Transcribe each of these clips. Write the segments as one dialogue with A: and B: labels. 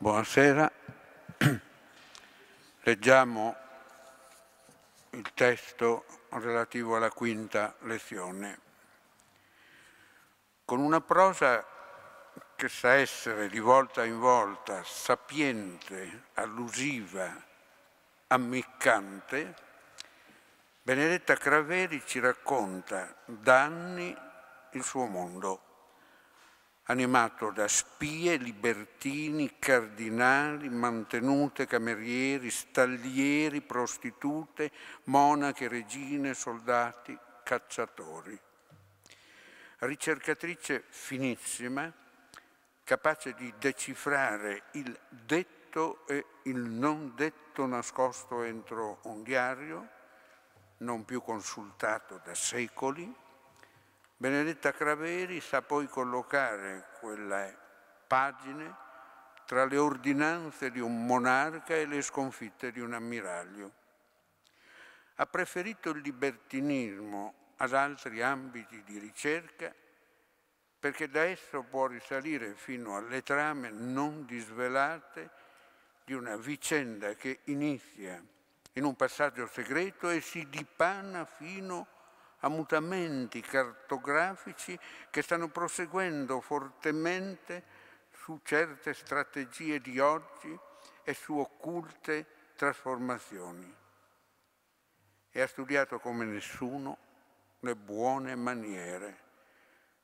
A: Buonasera. Leggiamo il testo relativo alla quinta lezione. Con una prosa che sa essere di volta in volta sapiente, allusiva, ammiccante, Benedetta Craveri ci racconta da anni il suo mondo animato da spie, libertini, cardinali, mantenute, camerieri, staglieri, prostitute, monache, regine, soldati, cacciatori. Ricercatrice finissima, capace di decifrare il detto e il non detto nascosto entro un diario, non più consultato da secoli, Benedetta Craveri sa poi collocare quelle pagine tra le ordinanze di un monarca e le sconfitte di un ammiraglio. Ha preferito il libertinismo ad altri ambiti di ricerca perché da esso può risalire fino alle trame non disvelate di una vicenda che inizia in un passaggio segreto e si dipana fino a a mutamenti cartografici che stanno proseguendo fortemente su certe strategie di oggi e su occulte trasformazioni. E ha studiato come nessuno le buone maniere,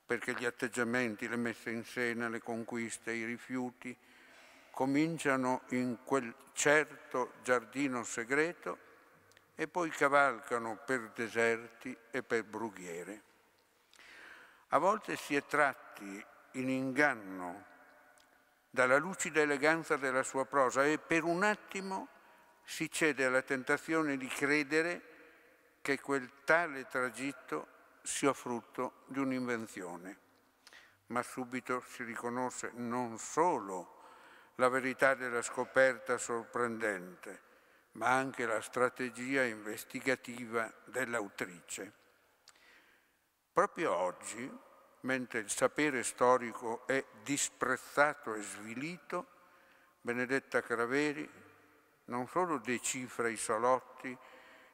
A: perché gli atteggiamenti, le messe in scena, le conquiste, i rifiuti cominciano in quel certo giardino segreto e poi cavalcano per deserti e per brughiere. A volte si è tratti in inganno dalla lucida eleganza della sua prosa e per un attimo si cede alla tentazione di credere che quel tale tragitto sia frutto di un'invenzione. Ma subito si riconosce non solo la verità della scoperta sorprendente, ma anche la strategia investigativa dell'autrice. Proprio oggi, mentre il sapere storico è disprezzato e svilito, Benedetta Craveri non solo decifra i salotti,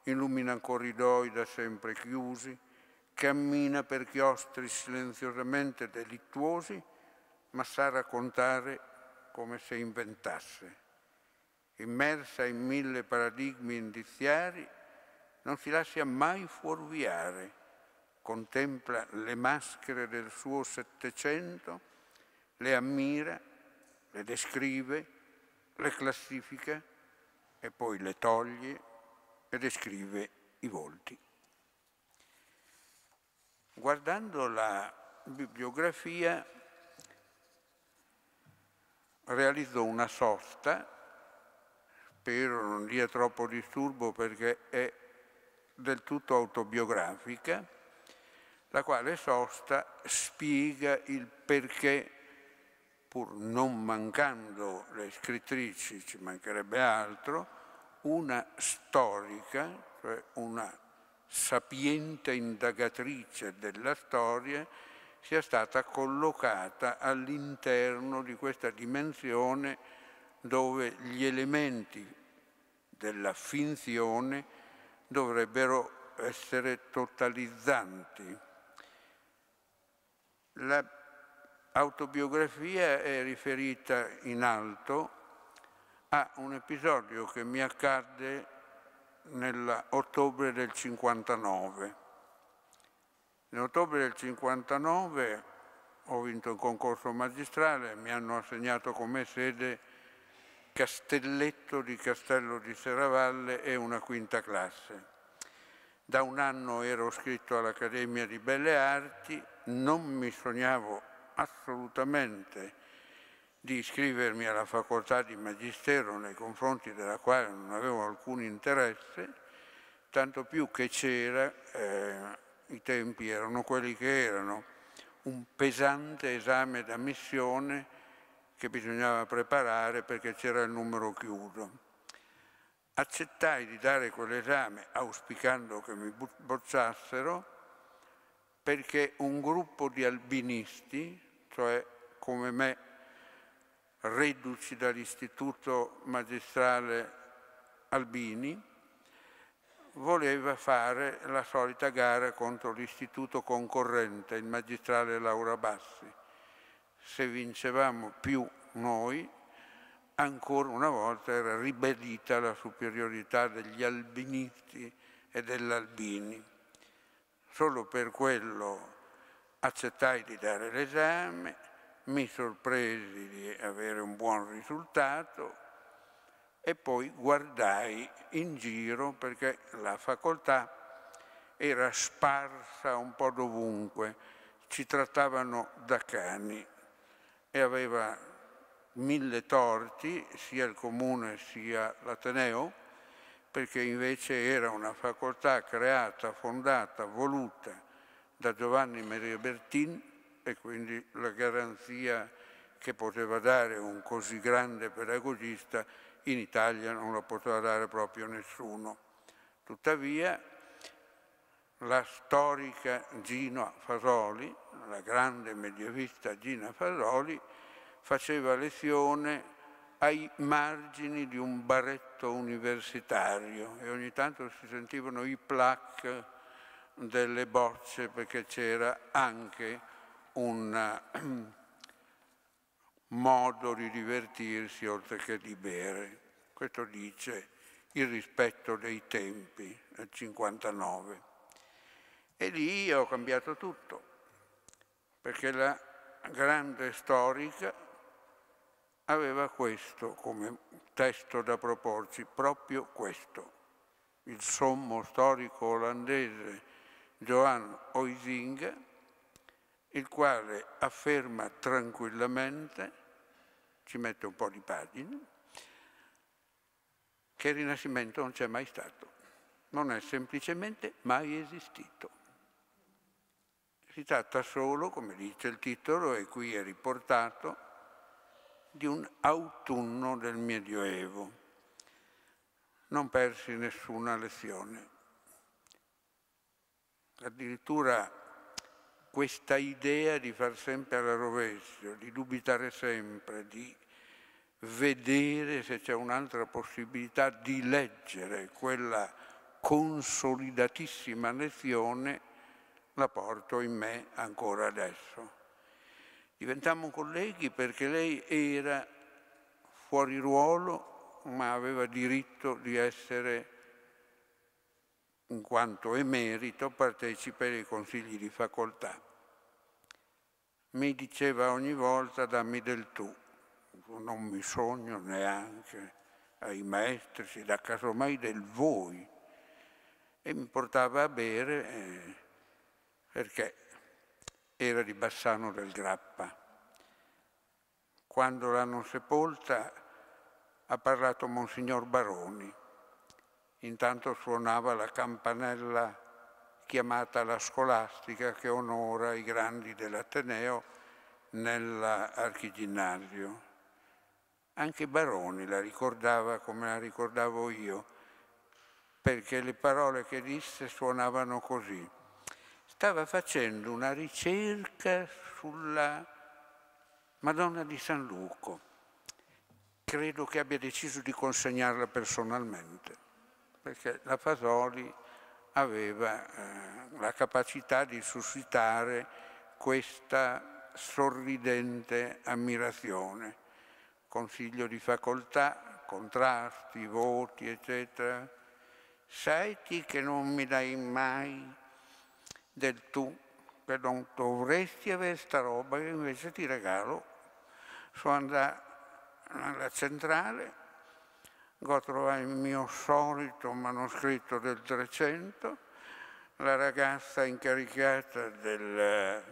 A: illumina corridoi da sempre chiusi, cammina per chiostri silenziosamente delittuosi, ma sa raccontare come se inventasse immersa in mille paradigmi indiziari, non si lascia mai fuorviare, contempla le maschere del suo Settecento, le ammira, le descrive, le classifica e poi le toglie e descrive i volti. Guardando la bibliografia realizzò una sosta spero non dia troppo disturbo perché è del tutto autobiografica, la quale sosta spiega il perché, pur non mancando le scrittrici, ci mancherebbe altro, una storica, cioè una sapiente indagatrice della storia, sia stata collocata all'interno di questa dimensione dove gli elementi della finzione dovrebbero essere totalizzanti. L'autobiografia è riferita in alto a un episodio che mi accadde nell'ottobre del 59. Nell'ottobre del 59 ho vinto il concorso magistrale, mi hanno assegnato come sede Castelletto di Castello di Serravalle e una quinta classe. Da un anno ero iscritto all'Accademia di Belle Arti, non mi sognavo assolutamente di iscrivermi alla facoltà di magistero nei confronti della quale non avevo alcun interesse, tanto più che c'era, eh, i tempi erano quelli che erano, un pesante esame da missione che bisognava preparare perché c'era il numero chiuso. Accettai di dare quell'esame auspicando che mi bocciassero perché un gruppo di albinisti, cioè come me, reduci dall'istituto magistrale Albini, voleva fare la solita gara contro l'istituto concorrente, il magistrale Laura Bassi se vincevamo più noi, ancora una volta era ribadita la superiorità degli albinisti e dell'albini. Solo per quello accettai di dare l'esame, mi sorpresi di avere un buon risultato e poi guardai in giro perché la facoltà era sparsa un po' dovunque, ci trattavano da cani e aveva mille torti, sia il comune sia l'Ateneo, perché invece era una facoltà creata, fondata, voluta da Giovanni Maria Bertin e quindi la garanzia che poteva dare un così grande pedagogista in Italia non la poteva dare proprio nessuno. Tuttavia la storica Gina Fasoli, la grande medievista Gina Fasoli, faceva lezione ai margini di un baretto universitario e ogni tanto si sentivano i plac delle bocce perché c'era anche un eh, modo di divertirsi oltre che di bere. Questo dice il rispetto dei tempi, nel 59. E lì ho cambiato tutto, perché la grande storica aveva questo come testo da proporci, proprio questo. Il sommo storico olandese Johan Oisinga, il quale afferma tranquillamente, ci mette un po' di pagine, che il Rinascimento non c'è mai stato, non è semplicemente mai esistito. Si tratta solo, come dice il titolo e qui è riportato, di un autunno del Medioevo. Non persi nessuna lezione. Addirittura questa idea di far sempre alla rovescia, di dubitare sempre, di vedere se c'è un'altra possibilità di leggere quella consolidatissima lezione la porto in me ancora adesso. Diventammo colleghi perché lei era fuori ruolo, ma aveva diritto di essere, in quanto emerito, partecipe dei consigli di facoltà. Mi diceva ogni volta dammi del tu, non mi sogno neanche ai maestri, da casomai del voi. E mi portava a bere. Eh, perché era di Bassano del Grappa. Quando l'hanno sepolta ha parlato Monsignor Baroni. Intanto suonava la campanella chiamata la scolastica che onora i grandi dell'Ateneo nell'archiginnasio. Anche Baroni la ricordava come la ricordavo io, perché le parole che disse suonavano così stava facendo una ricerca sulla Madonna di San Luco. Credo che abbia deciso di consegnarla personalmente, perché la Fasoli aveva eh, la capacità di suscitare questa sorridente ammirazione. Consiglio di facoltà, contrasti, voti, eccetera. Sai che non mi dai mai del tu, che non dovresti avere sta roba che invece ti regalo. Sono andato alla centrale, ho trovato il mio solito manoscritto del 300, la ragazza incaricata delle eh,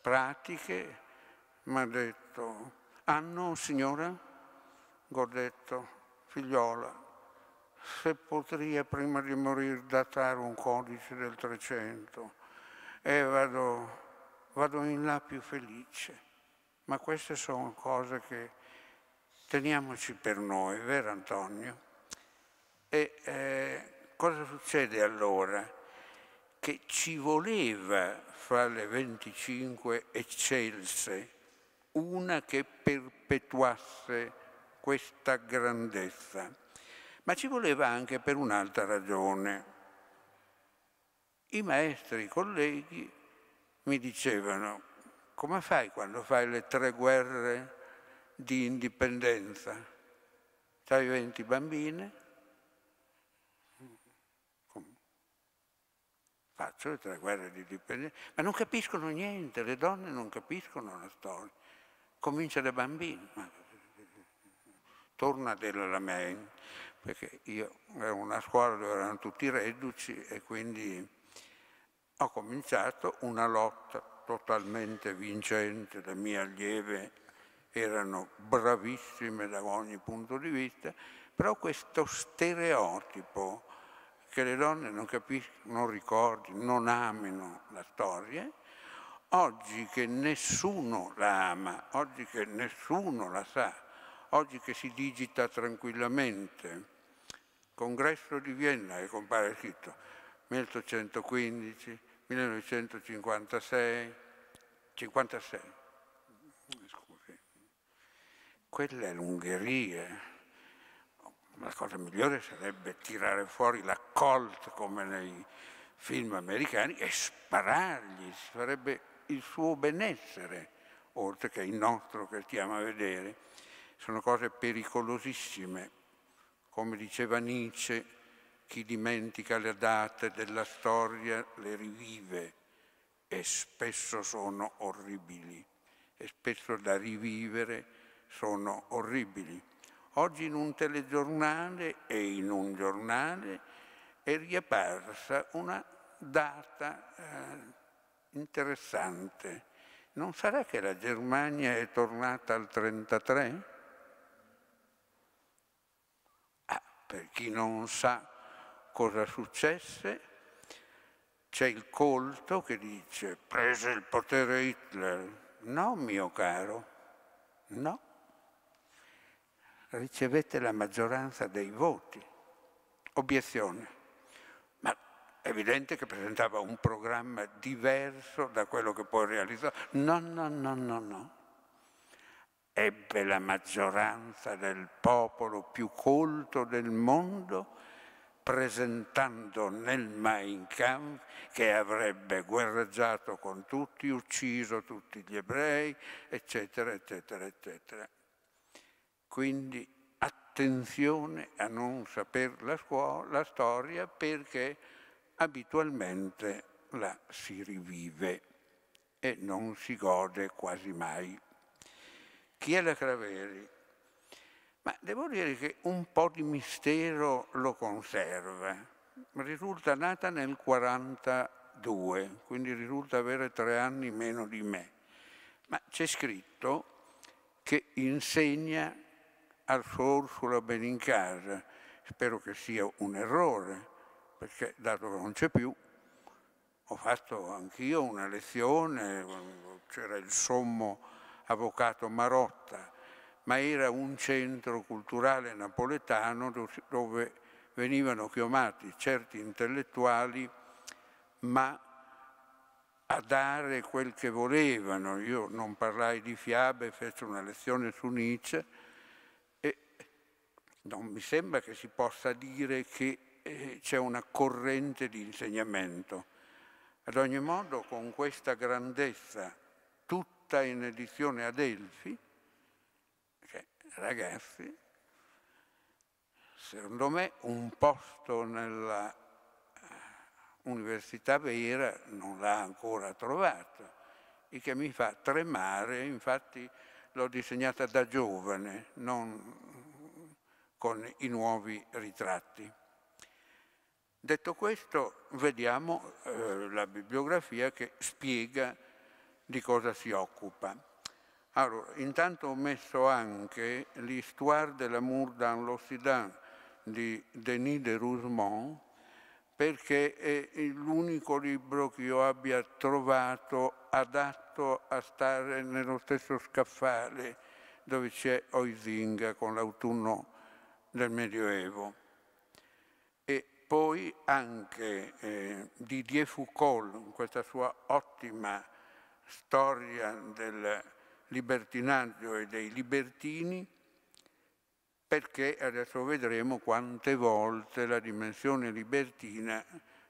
A: pratiche mi ha detto, ah signora? Ho detto, figliola, se potrei prima di morire datare un codice del 300 e vado, vado in là più felice. Ma queste sono cose che teniamoci per noi, vero Antonio? E eh, cosa succede allora? Che ci voleva fra le 25 eccelse una che perpetuasse questa grandezza ma ci voleva anche per un'altra ragione. I maestri, i colleghi mi dicevano, come fai quando fai le tre guerre di indipendenza? C'hai 20 bambine? Faccio le tre guerre di indipendenza, ma non capiscono niente, le donne non capiscono la storia. Comincia da bambini, torna della lamenta perché io ero una scuola dove erano tutti reduci e quindi ho cominciato una lotta totalmente vincente, le mie allieve erano bravissime da ogni punto di vista, però questo stereotipo che le donne non capiscono, non ricordino, non amino la storia, oggi che nessuno la ama, oggi che nessuno la sa, oggi che si digita tranquillamente, Congresso di Vienna, e compare scritto 1815, 1956, 56, scusi. Quella è l'Ungheria. La cosa migliore sarebbe tirare fuori la Colt come nei film americani e sparargli, sarebbe il suo benessere, oltre che il nostro che stiamo a vedere. Sono cose pericolosissime come diceva Nietzsche, chi dimentica le date della storia le rivive e spesso sono orribili e spesso da rivivere sono orribili. Oggi in un telegiornale e in un giornale è riapparsa una data eh, interessante. Non sarà che la Germania è tornata al 1933? per chi non sa cosa successe, c'è il colto che dice prese il potere Hitler. No, mio caro, no. Ricevete la maggioranza dei voti. Obiezione. Ma è evidente che presentava un programma diverso da quello che poi realizzò. No, no, no, no, no ebbe la maggioranza del popolo più colto del mondo, presentando nel Mein Kampf che avrebbe guerreggiato con tutti, ucciso tutti gli ebrei, eccetera, eccetera, eccetera. Quindi attenzione a non sapere la, la storia perché abitualmente la si rivive e non si gode quasi mai chi è la Craveri. Ma devo dire che un po' di mistero lo conserva. Risulta nata nel 42, quindi risulta avere tre anni meno di me. Ma c'è scritto che insegna al suo Ursula Benincasa. Spero che sia un errore, perché dato che non c'è più, ho fatto anch'io una lezione, c'era il sommo avvocato Marotta, ma era un centro culturale napoletano dove venivano chiamati certi intellettuali, ma a dare quel che volevano. Io non parlai di fiabe, fece una lezione su Nietzsche e non mi sembra che si possa dire che eh, c'è una corrente di insegnamento. Ad ogni modo, con questa grandezza tutta in edizione Adelphi, cioè, ragazzi, secondo me un posto nella eh, università vera non l'ha ancora trovato, e che mi fa tremare, infatti l'ho disegnata da giovane, non con i nuovi ritratti. Detto questo, vediamo eh, la bibliografia che spiega di cosa si occupa. Allora, intanto ho messo anche l'histoire de l'amour dans l'Occident di Denis de Rougemont, perché è l'unico libro che io abbia trovato adatto a stare nello stesso scaffale dove c'è Oisinga con l'autunno del Medioevo. E poi anche eh, Didier Foucault, in questa sua ottima storia del libertinaggio e dei libertini, perché adesso vedremo quante volte la dimensione libertina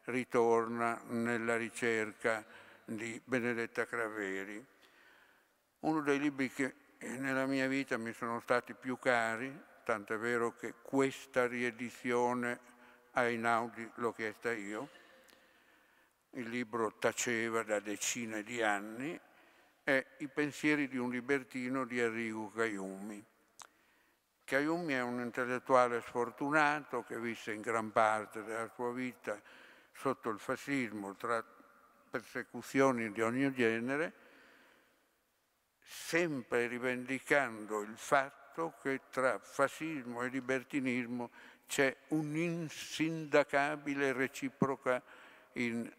A: ritorna nella ricerca di Benedetta Craveri. Uno dei libri che nella mia vita mi sono stati più cari, tanto è vero che questa riedizione a Einaudi l'ho chiesta io, il libro taceva da decine di anni, è I pensieri di un libertino di Arrigo Caiumi. Caiumi è un intellettuale sfortunato che visse in gran parte della sua vita sotto il fascismo, tra persecuzioni di ogni genere, sempre rivendicando il fatto che tra fascismo e libertinismo c'è un'insindacabile reciproca in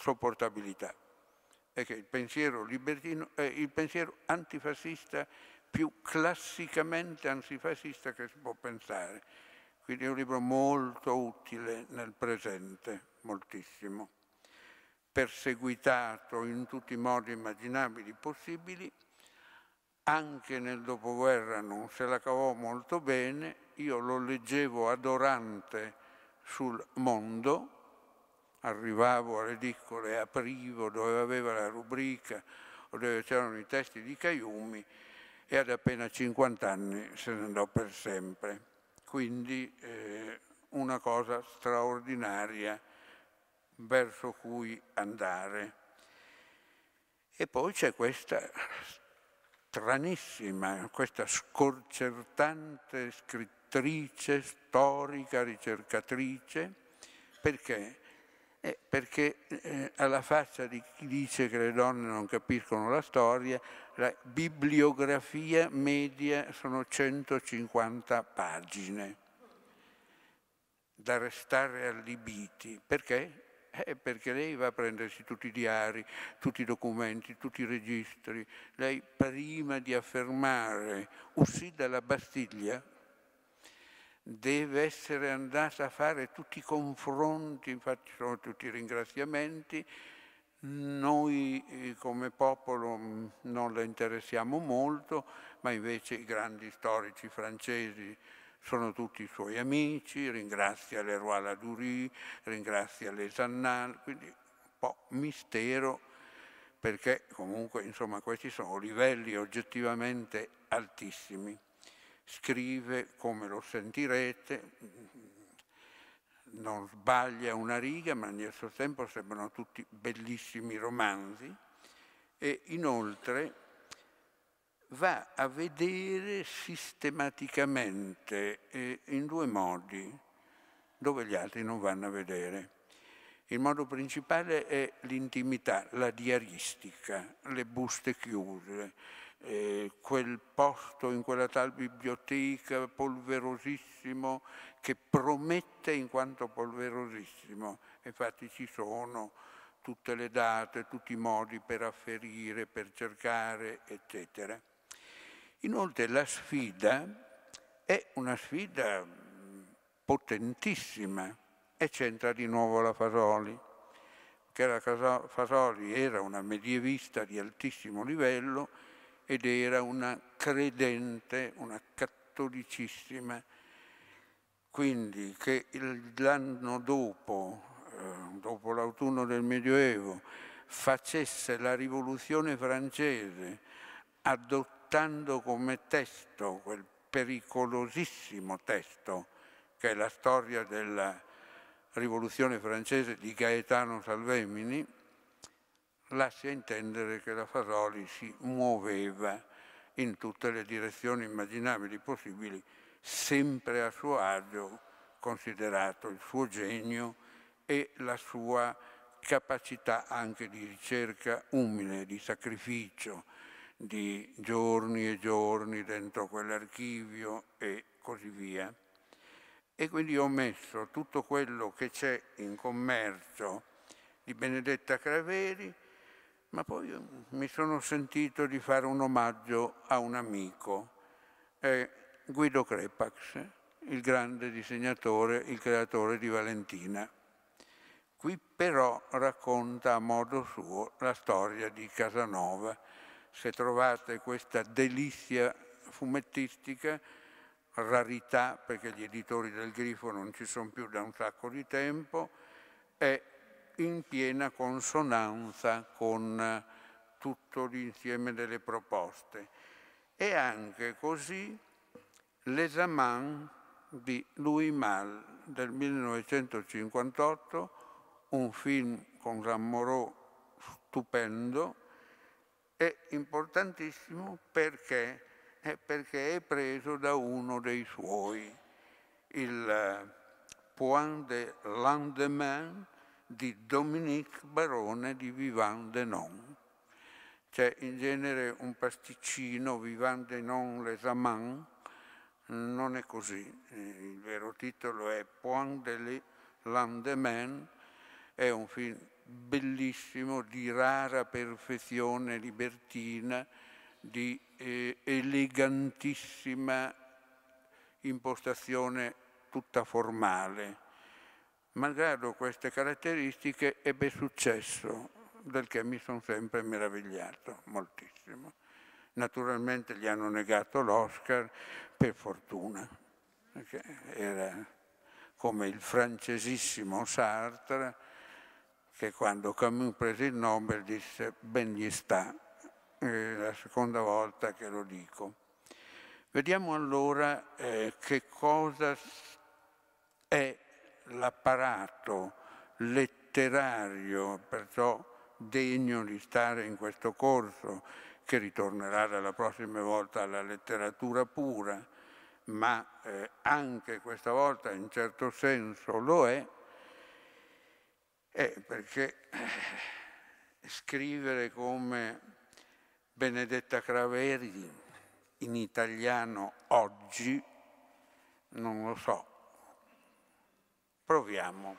A: sopportabilità è che il pensiero libertino è il pensiero antifascista più classicamente antifascista che si può pensare. Quindi è un libro molto utile nel presente, moltissimo, perseguitato in tutti i modi immaginabili possibili, anche nel dopoguerra non se la cavò molto bene, io lo leggevo adorante sul mondo, arrivavo alle edicole, aprivo dove aveva la rubrica o dove c'erano i testi di Caiumi e ad appena 50 anni se ne andò per sempre. Quindi eh, una cosa straordinaria verso cui andare. E poi c'è questa stranissima, questa sconcertante scrittrice, storica, ricercatrice, perché eh, perché eh, alla faccia di chi dice che le donne non capiscono la storia, la bibliografia media sono 150 pagine da restare allibiti. Perché? Eh, perché lei va a prendersi tutti i diari, tutti i documenti, tutti i registri. Lei prima di affermare uscì dalla Bastiglia, deve essere andata a fare tutti i confronti, infatti sono tutti ringraziamenti, noi eh, come popolo mm, non la interessiamo molto, ma invece i grandi storici francesi sono tutti i suoi amici, ringrazia Leroy Ladurie, ringrazia Les Annales, quindi un po' mistero perché comunque insomma questi sono livelli oggettivamente altissimi scrive come lo sentirete, non sbaglia una riga, ma nel suo tempo sembrano tutti bellissimi romanzi, e inoltre va a vedere sistematicamente eh, in due modi, dove gli altri non vanno a vedere. Il modo principale è l'intimità, la diaristica, le buste chiuse, quel posto in quella tal biblioteca polverosissimo che promette in quanto polverosissimo. Infatti ci sono tutte le date, tutti i modi per afferire, per cercare, eccetera. Inoltre la sfida è una sfida potentissima e c'entra di nuovo la Fasoli, che la Fasoli era una medievista di altissimo livello ed era una credente, una cattolicissima, quindi che l'anno dopo, eh, dopo l'autunno del Medioevo, facesse la rivoluzione francese adottando come testo quel pericolosissimo testo che è la storia della rivoluzione francese di Gaetano Salvemini, lascia intendere che la Fasoli si muoveva in tutte le direzioni immaginabili possibili, sempre a suo agio, considerato il suo genio e la sua capacità anche di ricerca umile, di sacrificio, di giorni e giorni dentro quell'archivio e così via. E quindi ho messo tutto quello che c'è in commercio di Benedetta Craveri, ma poi eh, mi sono sentito di fare un omaggio a un amico, eh, Guido Crepax, il grande disegnatore, il creatore di Valentina. Qui però racconta a modo suo la storia di Casanova. Se trovate questa delizia fumettistica, rarità perché gli editori del Grifo non ci sono più da un sacco di tempo, è in piena consonanza con eh, tutto l'insieme delle proposte. E anche così l'esamen di Louis Malle del 1958, un film con Jean Moreau stupendo, è importantissimo perché è, eh, perché è preso da uno dei suoi, il eh, Point de Landemain, di Dominique Barone di Vivant Denon. C'è in genere un pasticcino, Vivant Denon Les Amants, non è così. Il vero titolo è Point de l'Andemain, è un film bellissimo, di rara perfezione libertina, di eh, elegantissima impostazione tutta formale. Malgrado queste caratteristiche ebbe successo, del che mi sono sempre meravigliato moltissimo. Naturalmente gli hanno negato l'Oscar, per fortuna, perché era come il francesissimo Sartre, che quando Camus prese il Nobel disse ben gli sta, è la seconda volta che lo dico. Vediamo allora eh, che cosa è l'apparato letterario, perciò degno di stare in questo corso, che ritornerà dalla prossima volta alla letteratura pura, ma eh, anche questa volta in certo senso lo è, è perché eh, scrivere come Benedetta Craveri in italiano oggi, non lo so, Proviamo.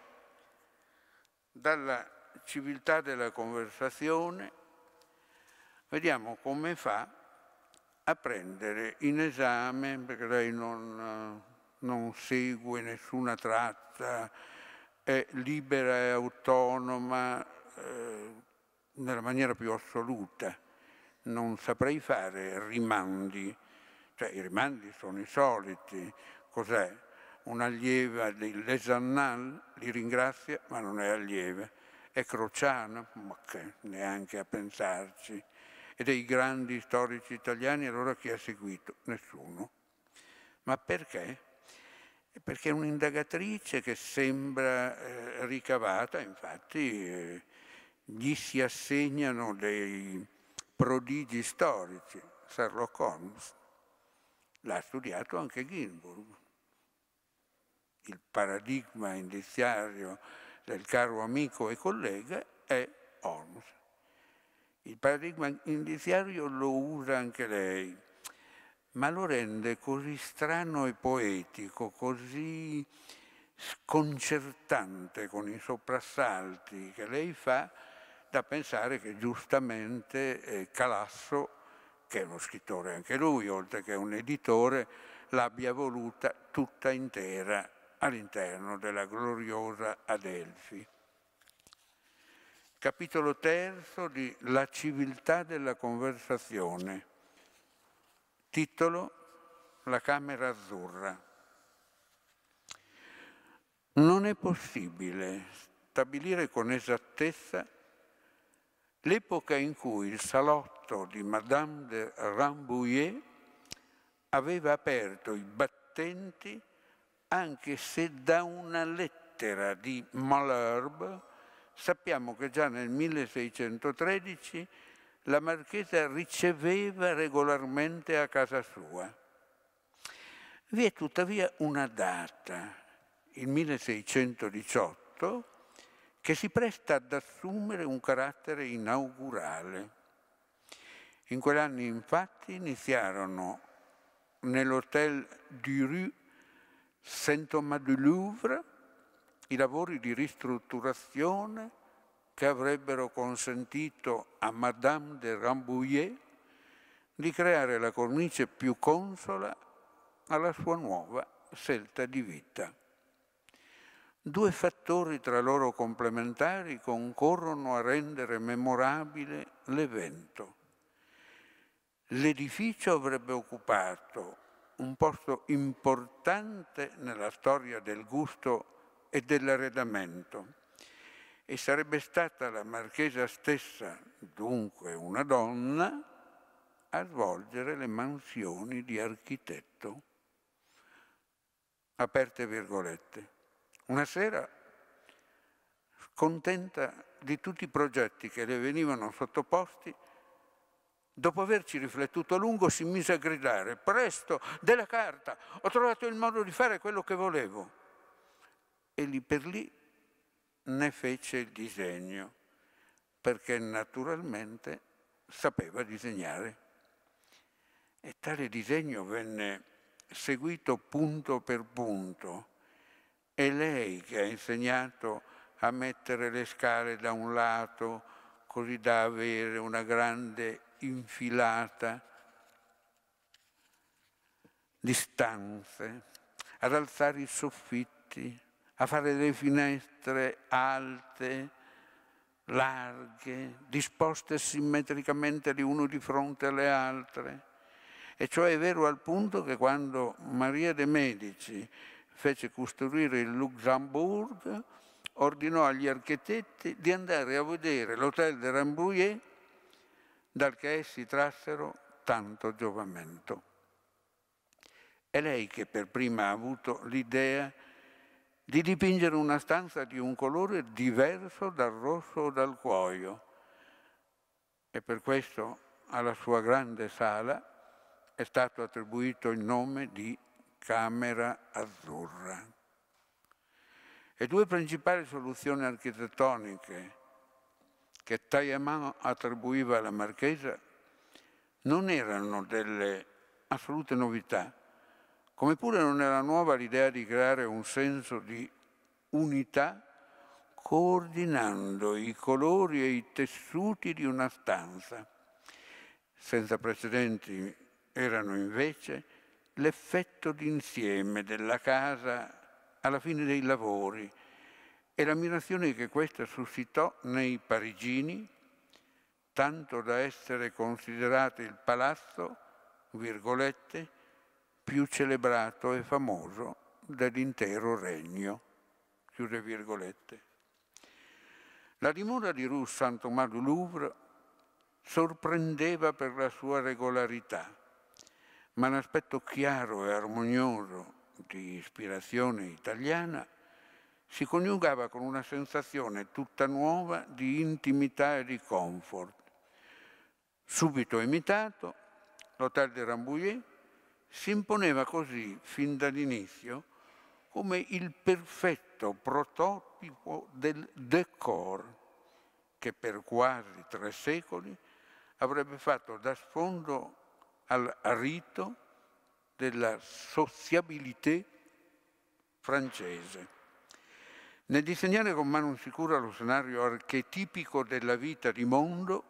A: Dalla civiltà della conversazione vediamo come fa a prendere in esame, perché lei non, eh, non segue nessuna tratta, è libera e autonoma eh, nella maniera più assoluta. Non saprei fare rimandi, cioè i rimandi sono i soliti. Cos'è? un'allieva di Lesannal, li ringrazia, ma non è allieve. È Crociano, ma che neanche a pensarci. E dei grandi storici italiani, allora chi ha seguito? Nessuno. Ma perché? Perché è un'indagatrice che sembra eh, ricavata, infatti eh, gli si assegnano dei prodigi storici. Sherlock Holmes l'ha studiato anche Ginsburg il paradigma indiziario del caro amico e collega è Holmes. Il paradigma indiziario lo usa anche lei, ma lo rende così strano e poetico, così sconcertante con i soprassalti che lei fa, da pensare che giustamente eh, Calasso, che è uno scrittore anche lui, oltre che un editore, l'abbia voluta tutta intera all'interno della gloriosa Adelphi. Capitolo terzo di La civiltà della conversazione. Titolo La Camera Azzurra. Non è possibile stabilire con esattezza l'epoca in cui il salotto di Madame de Rambouillet aveva aperto i battenti anche se da una lettera di Malherbe sappiamo che già nel 1613 la marchesa riceveva regolarmente a casa sua. Vi è tuttavia una data, il 1618, che si presta ad assumere un carattere inaugurale. In quegli anni infatti iniziarono nell'hotel du Rue Saint-Thomas du Louvre, i lavori di ristrutturazione che avrebbero consentito a Madame de Rambouillet di creare la cornice più consola alla sua nuova scelta di vita. Due fattori tra loro complementari concorrono a rendere memorabile l'evento. L'edificio avrebbe occupato un posto importante nella storia del gusto e dell'arredamento. E sarebbe stata la marchesa stessa, dunque una donna, a svolgere le mansioni di architetto. Aperte virgolette. Una sera, contenta di tutti i progetti che le venivano sottoposti, Dopo averci riflettuto a lungo si mise a gridare, presto, della carta, ho trovato il modo di fare quello che volevo. E lì per lì ne fece il disegno, perché naturalmente sapeva disegnare. E tale disegno venne seguito punto per punto. È lei che ha insegnato a mettere le scale da un lato, così da avere una grande infilata di stanze, ad alzare i soffitti, a fare le finestre alte, larghe, disposte simmetricamente le uno di fronte alle altre. E ciò è vero al punto che quando Maria de' Medici fece costruire il Luxembourg, ordinò agli architetti di andare a vedere l'hotel de Rambouillet dal che essi trassero tanto giovamento. È lei che per prima ha avuto l'idea di dipingere una stanza di un colore diverso dal rosso o dal cuoio e per questo alla sua grande sala è stato attribuito il nome di Camera Azzurra. E due principali soluzioni architettoniche che Tayaman attribuiva alla Marchesa non erano delle assolute novità, come pure non era nuova l'idea di creare un senso di unità coordinando i colori e i tessuti di una stanza. Senza precedenti erano invece l'effetto d'insieme della casa alla fine dei lavori, e l'ammirazione che questa suscitò nei parigini, tanto da essere considerato il palazzo, virgolette, più celebrato e famoso dell'intero regno, chiuse virgolette. La dimora di Rue Saint-Thomas du Louvre sorprendeva per la sua regolarità, ma l'aspetto chiaro e armonioso di ispirazione italiana si coniugava con una sensazione tutta nuova di intimità e di comfort. Subito imitato, l'Hotel de Rambouillet si imponeva così fin dall'inizio come il perfetto prototipo del decor che per quasi tre secoli avrebbe fatto da sfondo al rito della sociabilité francese. Nel disegnare con mano sicura lo scenario archetipico della vita di mondo,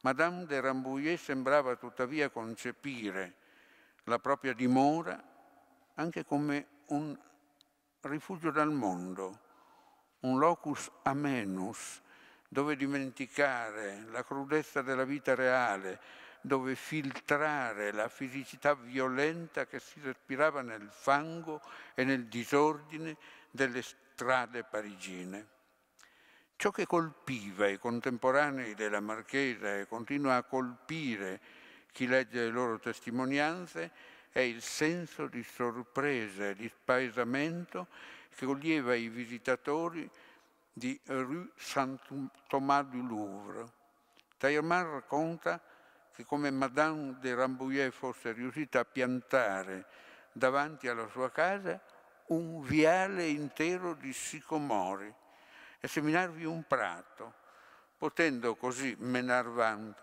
A: Madame de Rambouillet sembrava tuttavia concepire la propria dimora anche come un rifugio dal mondo, un locus amenus, dove dimenticare la crudezza della vita reale, dove filtrare la fisicità violenta che si respirava nel fango e nel disordine delle strade parigine. Ciò che colpiva i contemporanei della Marchesa e continua a colpire chi legge le loro testimonianze è il senso di sorpresa e di spaesamento che coglieva i visitatori di Rue Saint-Thomas du Louvre. Taillemar racconta che come Madame de Rambouillet fosse riuscita a piantare davanti alla sua casa un viale intero di sicomori e seminarvi un prato, potendo così menarvando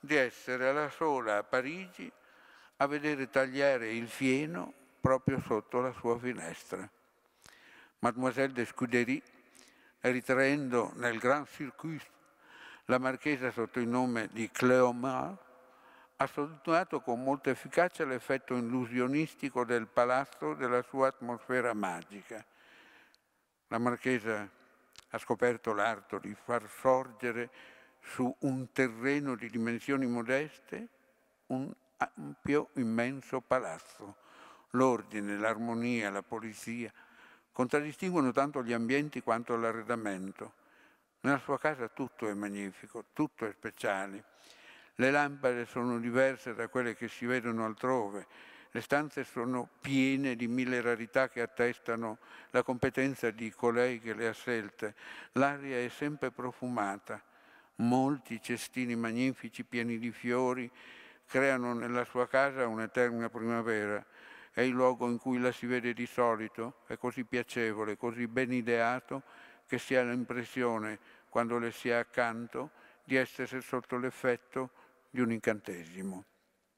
A: di essere la sola a Parigi a vedere tagliare il fieno proprio sotto la sua finestra. Mademoiselle de Scudery, ritraendo nel Grand Circuit la marchesa sotto il nome di Cléomar, ha sottolineato con molta efficacia l'effetto illusionistico del palazzo e della sua atmosfera magica. La marchesa ha scoperto l'arto di far sorgere su un terreno di dimensioni modeste un ampio, immenso palazzo. L'ordine, l'armonia, la polizia contraddistinguono tanto gli ambienti quanto l'arredamento. Nella sua casa tutto è magnifico, tutto è speciale le lampade sono diverse da quelle che si vedono altrove, le stanze sono piene di mille rarità che attestano la competenza di colei che le ha scelte, l'aria è sempre profumata, molti cestini magnifici pieni di fiori creano nella sua casa un'eterna primavera È il luogo in cui la si vede di solito è così piacevole, così ben ideato che si ha l'impressione, quando le si è accanto, di essere sotto l'effetto di di un incantesimo.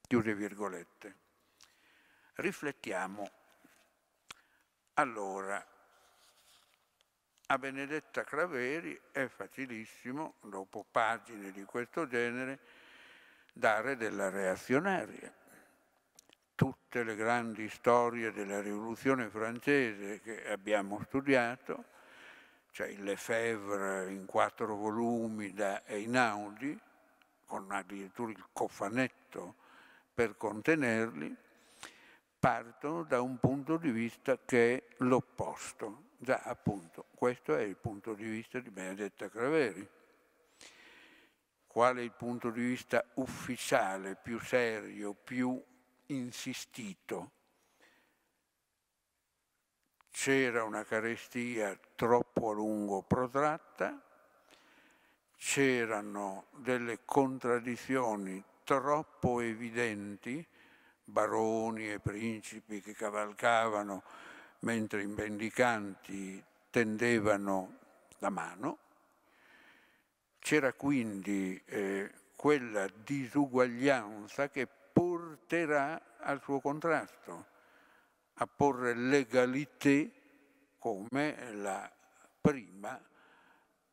A: Chiuse virgolette. Riflettiamo. Allora, a Benedetta Craveri è facilissimo, dopo pagine di questo genere, dare della reazionaria. Tutte le grandi storie della rivoluzione francese che abbiamo studiato, cioè il Lefebvre in quattro volumi da Einaudi, con addirittura il cofanetto per contenerli, partono da un punto di vista che è l'opposto. Già appunto, questo è il punto di vista di Benedetta Craveri. Qual è il punto di vista ufficiale, più serio, più insistito? C'era una carestia troppo a lungo protratta, c'erano delle contraddizioni troppo evidenti, baroni e principi che cavalcavano mentre i mendicanti tendevano la mano, c'era quindi eh, quella disuguaglianza che porterà al suo contrasto, a porre legalità come la prima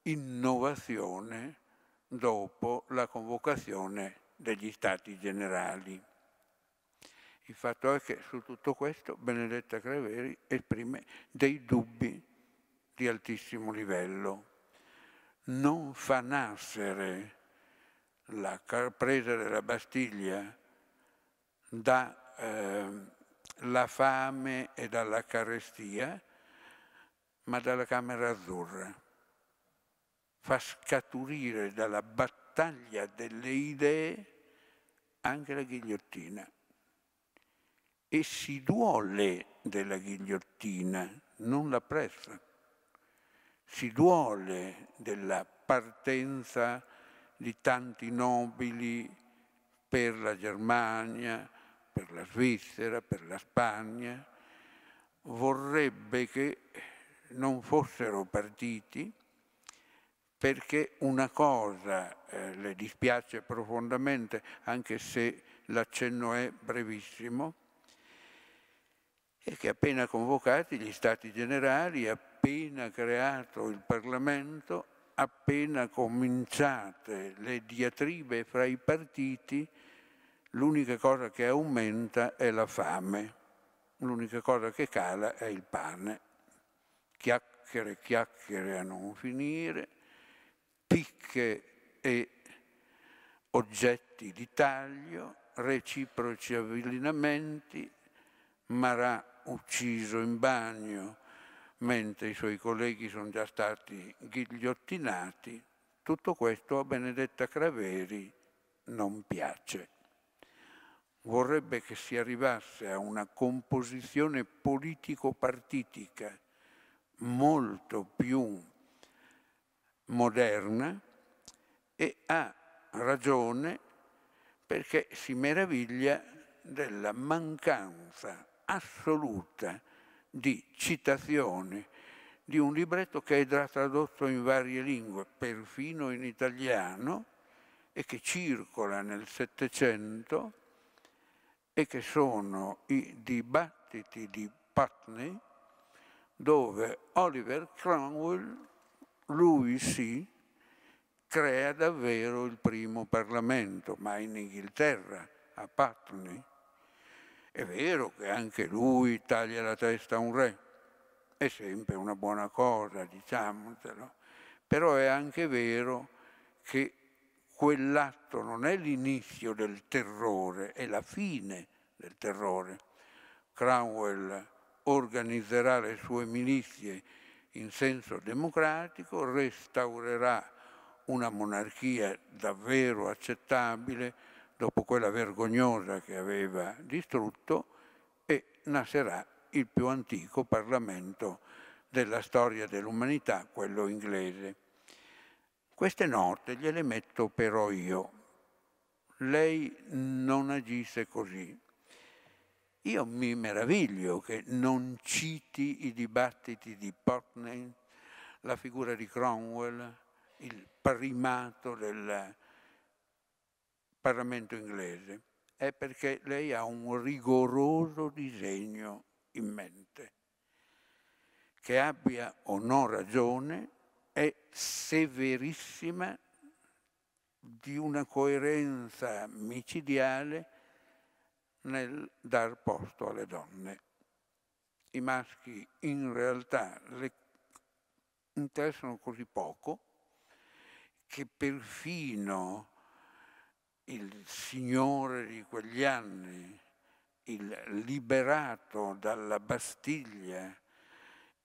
A: innovazione dopo la convocazione degli stati generali. Il fatto è che su tutto questo Benedetta Craveri esprime dei dubbi di altissimo livello. Non fa nascere la presa della Bastiglia dalla eh, fame e dalla carestia, ma dalla Camera Azzurra fa scaturire dalla battaglia delle idee anche la ghigliottina e si duole della ghigliottina, non la l'apprezza. Si duole della partenza di tanti nobili per la Germania, per la Svizzera, per la Spagna, vorrebbe che non fossero partiti perché una cosa eh, le dispiace profondamente, anche se l'accenno è brevissimo, è che appena convocati gli Stati Generali, appena creato il Parlamento, appena cominciate le diatribe fra i partiti, l'unica cosa che aumenta è la fame, l'unica cosa che cala è il pane. Chiacchiere, chiacchiere a non finire, picche e oggetti di taglio, reciproci avvilinamenti, Marà ucciso in bagno, mentre i suoi colleghi sono già stati ghigliottinati, tutto questo a Benedetta Craveri non piace. Vorrebbe che si arrivasse a una composizione politico-partitica molto più moderna e ha ragione perché si meraviglia della mancanza assoluta di citazioni di un libretto che è già tradotto in varie lingue, perfino in italiano, e che circola nel Settecento e che sono i dibattiti di Putney dove Oliver Cromwell lui sì, crea davvero il primo Parlamento, ma in Inghilterra, a Putney. È vero che anche lui taglia la testa a un re, è sempre una buona cosa, diciamotelo, però è anche vero che quell'atto non è l'inizio del terrore, è la fine del terrore. Cromwell organizzerà le sue milizie in senso democratico, restaurerà una monarchia davvero accettabile dopo quella vergognosa che aveva distrutto e nascerà il più antico Parlamento della storia dell'umanità, quello inglese. Queste note gliele metto però io. Lei non agisse così, io mi meraviglio che non citi i dibattiti di Portney, la figura di Cromwell, il primato del Parlamento inglese. È perché lei ha un rigoroso disegno in mente. Che abbia o no ragione è severissima di una coerenza micidiale nel dar posto alle donne. I maschi in realtà le interessano così poco che perfino il signore di quegli anni, il liberato dalla Bastiglia,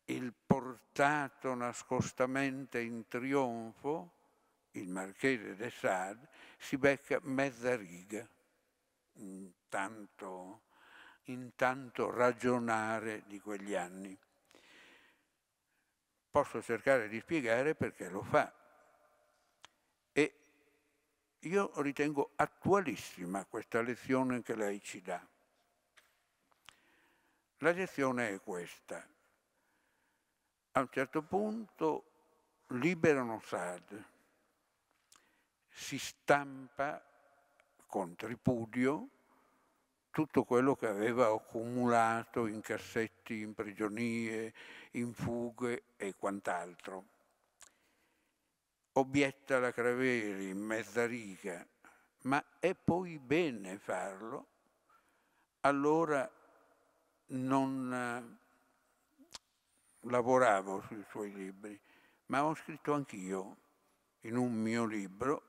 A: il portato nascostamente in trionfo, il marchese de Sade, si becca mezza riga tanto, intanto ragionare di quegli anni. Posso cercare di spiegare perché lo fa. E io ritengo attualissima questa lezione che lei ci dà. La lezione è questa. A un certo punto liberano Sad, si stampa con ripudio tutto quello che aveva accumulato in cassetti, in prigionie, in fughe e quant'altro. Obietta la Craveri in mezza riga, ma è poi bene farlo, allora non eh, lavoravo sui suoi libri, ma ho scritto anch'io in un mio libro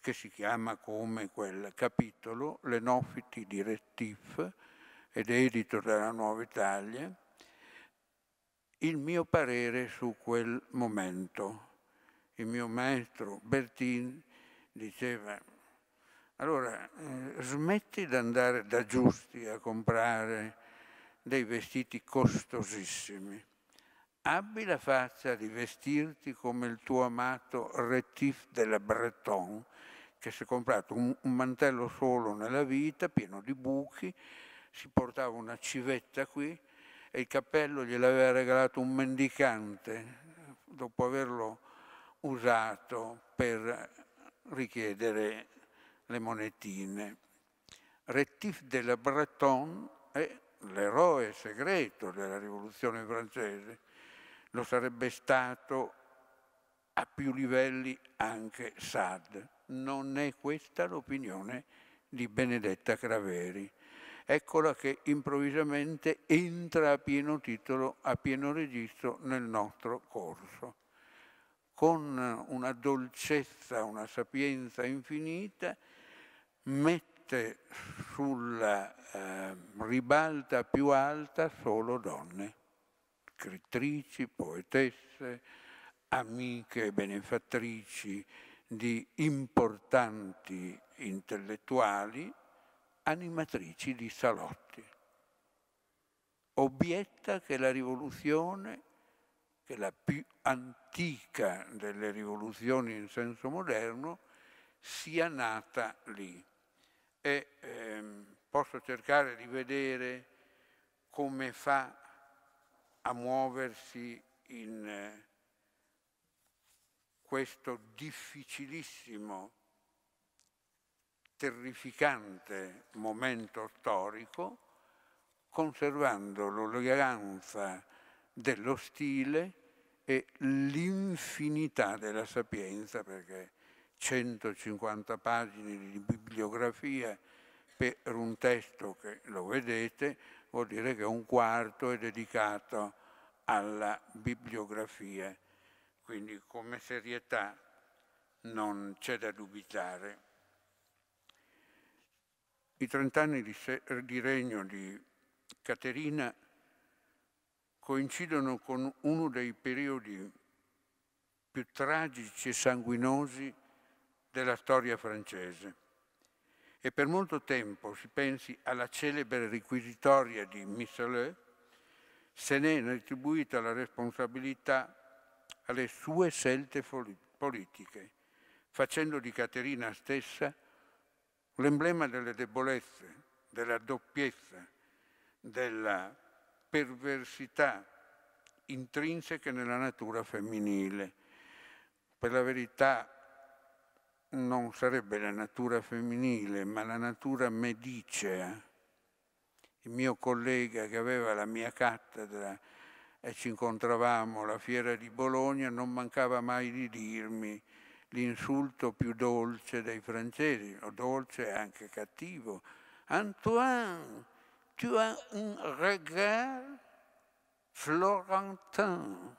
A: che si chiama come quel capitolo Le Nofiti di Rettif ed edito dalla Nuova Italia, il mio parere su quel momento. Il mio maestro Bertin diceva allora eh, smetti di andare da giusti a comprare dei vestiti costosissimi. Abbi la faccia di vestirti come il tuo amato Rettif della Breton, che si è comprato un, un mantello solo nella vita, pieno di buchi, si portava una civetta qui e il cappello gliel'aveva regalato un mendicante dopo averlo usato per richiedere le monetine. Rettif de la Breton è l'eroe segreto della rivoluzione francese, lo sarebbe stato a più livelli anche Sade non è questa l'opinione di Benedetta Craveri. Eccola che improvvisamente entra a pieno titolo, a pieno registro nel nostro corso, con una dolcezza, una sapienza infinita, mette sulla eh, ribalta più alta solo donne, scrittrici, poetesse, amiche, benefattrici, di importanti intellettuali animatrici di salotti. Obietta che la rivoluzione, che la più antica delle rivoluzioni in senso moderno, sia nata lì. E ehm, posso cercare di vedere come fa a muoversi in eh, questo difficilissimo, terrificante momento storico, conservando l'oleganza dello stile e l'infinità della sapienza, perché 150 pagine di bibliografia per un testo che lo vedete vuol dire che un quarto è dedicato alla bibliografia quindi come serietà non c'è da dubitare. I trent'anni di, di regno di Caterina coincidono con uno dei periodi più tragici e sanguinosi della storia francese. E per molto tempo, si pensi alla celebre requisitoria di Michelet, se ne è attribuita la responsabilità alle sue scelte politiche, facendo di Caterina stessa l'emblema delle debolezze, della doppiezza, della perversità intrinseca nella natura femminile. Per la verità non sarebbe la natura femminile, ma la natura medicea. Il mio collega che aveva la mia cattedra e ci incontravamo alla fiera di Bologna, non mancava mai di dirmi l'insulto più dolce dei francesi, o dolce e anche cattivo. Antoine, tu as un regard florentin,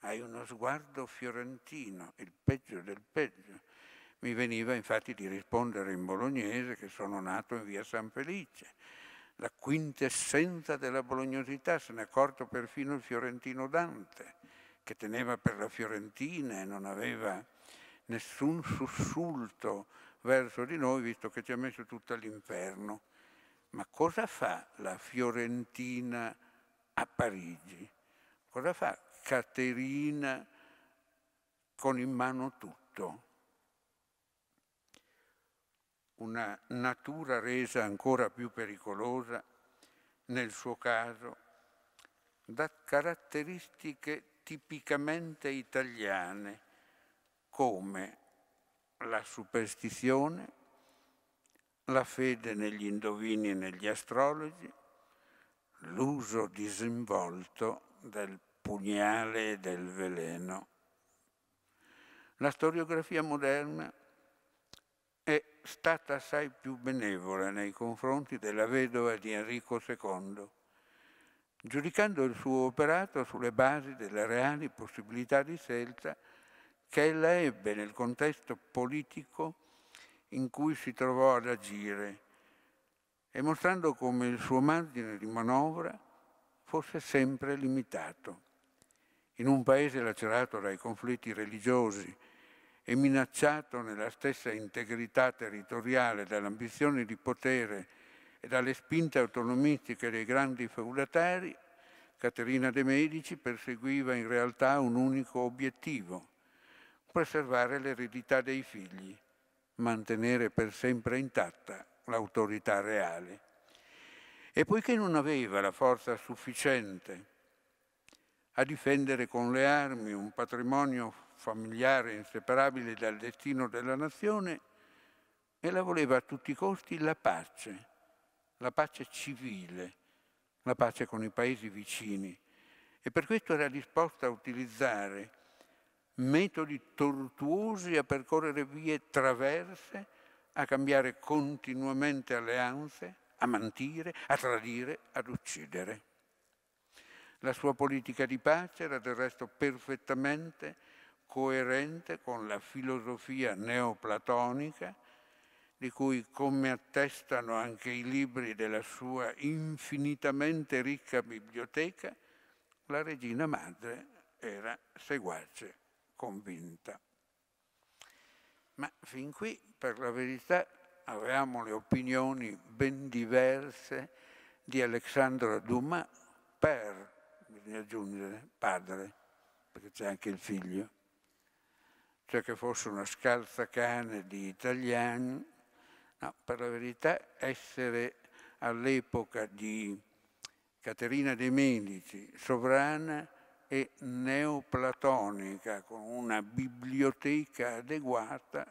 A: hai uno sguardo fiorentino, il peggio del peggio. Mi veniva infatti di rispondere in bolognese che sono nato in via San Felice la quintessenza della bolognosità, se ne è accorto perfino il fiorentino Dante, che teneva per la Fiorentina e non aveva nessun sussulto verso di noi, visto che ci ha messo tutto all'inferno. Ma cosa fa la Fiorentina a Parigi? Cosa fa Caterina con in mano tutto? una natura resa ancora più pericolosa, nel suo caso, da caratteristiche tipicamente italiane come la superstizione, la fede negli indovini e negli astrologi, l'uso disinvolto del pugnale e del veleno. La storiografia moderna stata assai più benevola nei confronti della vedova di Enrico II, giudicando il suo operato sulle basi delle reali possibilità di scelta che ella ebbe nel contesto politico in cui si trovò ad agire e mostrando come il suo margine di manovra fosse sempre limitato. In un paese lacerato dai conflitti religiosi e minacciato nella stessa integrità territoriale dall'ambizione di potere e dalle spinte autonomistiche dei grandi feudatari, Caterina de' Medici perseguiva in realtà un unico obiettivo, preservare l'eredità dei figli, mantenere per sempre intatta l'autorità reale. E poiché non aveva la forza sufficiente a difendere con le armi un patrimonio familiare inseparabile dal destino della nazione, e la voleva a tutti i costi la pace, la pace civile, la pace con i paesi vicini. E per questo era disposta a utilizzare metodi tortuosi, a percorrere vie traverse, a cambiare continuamente alleanze,
B: a mantire,
A: a tradire, ad uccidere. La sua politica di pace era del resto perfettamente coerente con la filosofia neoplatonica di cui, come attestano anche i libri della sua infinitamente ricca biblioteca, la regina madre era seguace convinta. Ma fin qui, per la verità, avevamo le opinioni ben diverse di Alexandre Dumas per, bisogna aggiungere, padre, perché c'è anche il figlio cioè che fosse una scalza cane di italiani, no, per la verità essere all'epoca di Caterina de' Medici, sovrana e neoplatonica, con una biblioteca adeguata,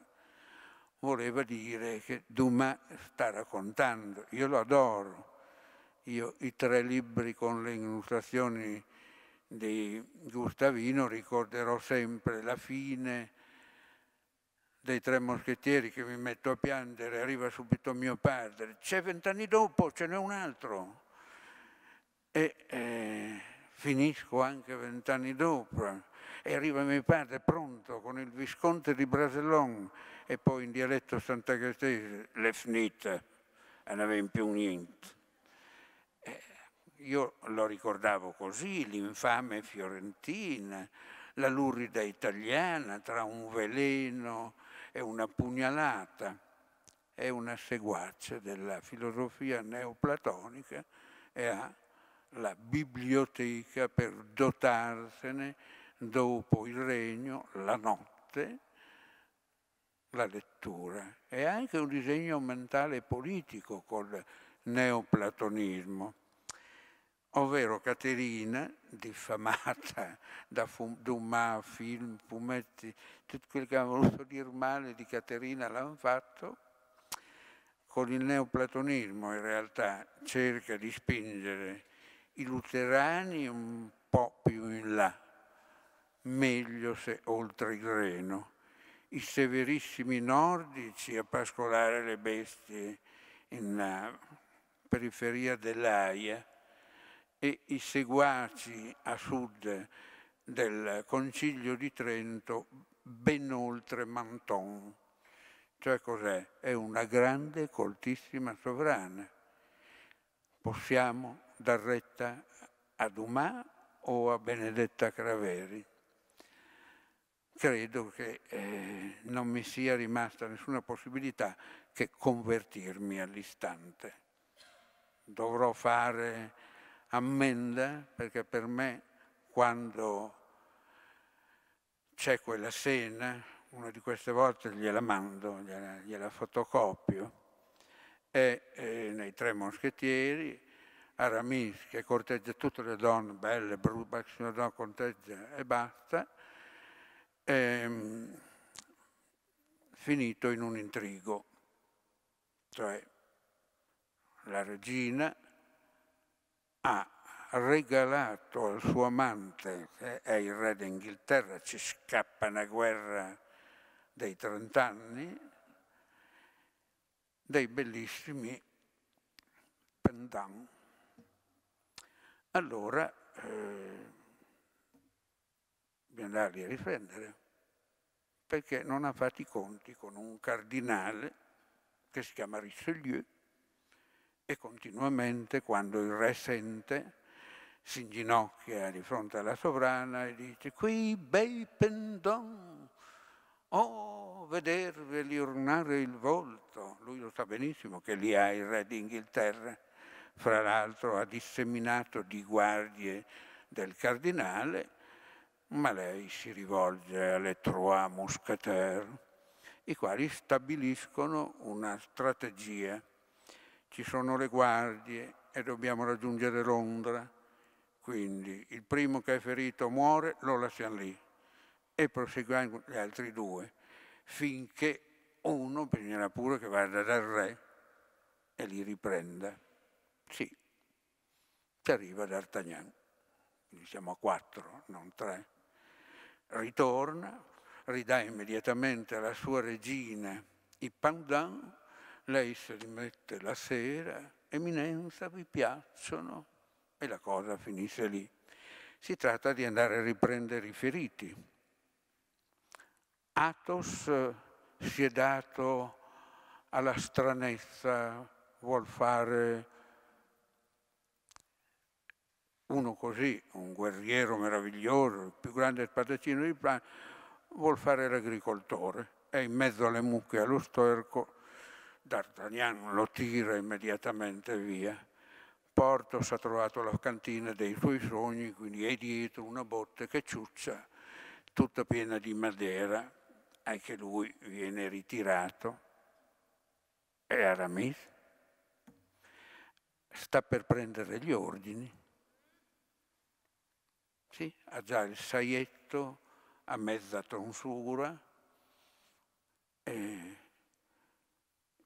A: voleva dire che Dumas sta raccontando, io lo adoro, io i tre libri con le illustrazioni di Gustavino ricorderò sempre la fine, dei tre moschettieri che mi metto a piangere, arriva subito mio padre, c'è vent'anni dopo, ce n'è un altro. E eh, finisco anche vent'anni dopo e arriva mio padre pronto con il visconte di Brasellon e poi in dialetto sant'agastese, le finite, non aveva più niente. Eh, io lo ricordavo così, l'infame fiorentina, la lurida italiana tra un veleno è una pugnalata, è una seguace della filosofia neoplatonica e ha la biblioteca per dotarsene dopo il regno, la notte, la lettura. È anche un disegno mentale politico col neoplatonismo. Ovvero Caterina, diffamata da Dumas, film, fumetti, tutti quelli che hanno voluto dire male di Caterina l'hanno fatto, con il neoplatonismo in realtà cerca di spingere i luterani un po' più in là, meglio se oltre il Reno, i severissimi nordici a pascolare le bestie in eh, periferia dell'Aia e i seguaci a sud del Concilio di Trento ben oltre Manton. Cioè cos'è? È una grande, coltissima sovrana. Possiamo dar retta a Dumas o a Benedetta Craveri. Credo che eh, non mi sia rimasta nessuna possibilità che convertirmi all'istante. Dovrò fare ammenda perché per me quando c'è quella scena, una di queste volte gliela mando, gliela, gliela fotocopio, è eh, nei Tre Moschettieri, Aramis che corteggia tutte le donne belle, brutte, se una donna corteggia e basta, è ehm, finito in un intrigo, cioè la regina ha regalato al suo amante, che è il re d'Inghilterra, ci scappa una guerra dei trent'anni, dei bellissimi pendant. Allora eh, bisogna andarli a riprendere, perché non ha fatto i conti con un cardinale che si chiama Richelieu e continuamente quando il re sente si inginocchia di fronte alla sovrana e dice «Qui bei pendon, oh, vederveli ornare il volto». Lui lo sa benissimo che lì ha il re d'Inghilterra. Fra l'altro ha disseminato di guardie del cardinale, ma lei si rivolge alle Trois Mousquetaires, i quali stabiliscono una strategia. Ci sono le guardie e dobbiamo raggiungere Londra quindi il primo che è ferito muore, lo lasciano lì e proseguiamo gli altri due finché uno bisognerà pure che vada dal re e li riprenda. Sì, ci arriva D'Artagnan, quindi siamo a quattro, non tre. Ritorna, ridà immediatamente alla sua regina i pandan, lei se li mette la sera, eminenza, vi piacciono? e la cosa finisce lì. Si tratta di andare a riprendere i feriti. Athos si è dato alla stranezza, vuol fare uno così, un guerriero meraviglioso, il più grande spadaccino di Plan, vuol fare l'agricoltore. È in mezzo alle mucche, allo sterco, D'Artagnan lo tira immediatamente via porto si è trovato la cantina dei suoi sogni, quindi è dietro una botte che ciuccia, tutta piena di madera, anche lui viene ritirato. E Aramis sta per prendere gli ordini. Sì, ha già il saietto a mezza tonsura. E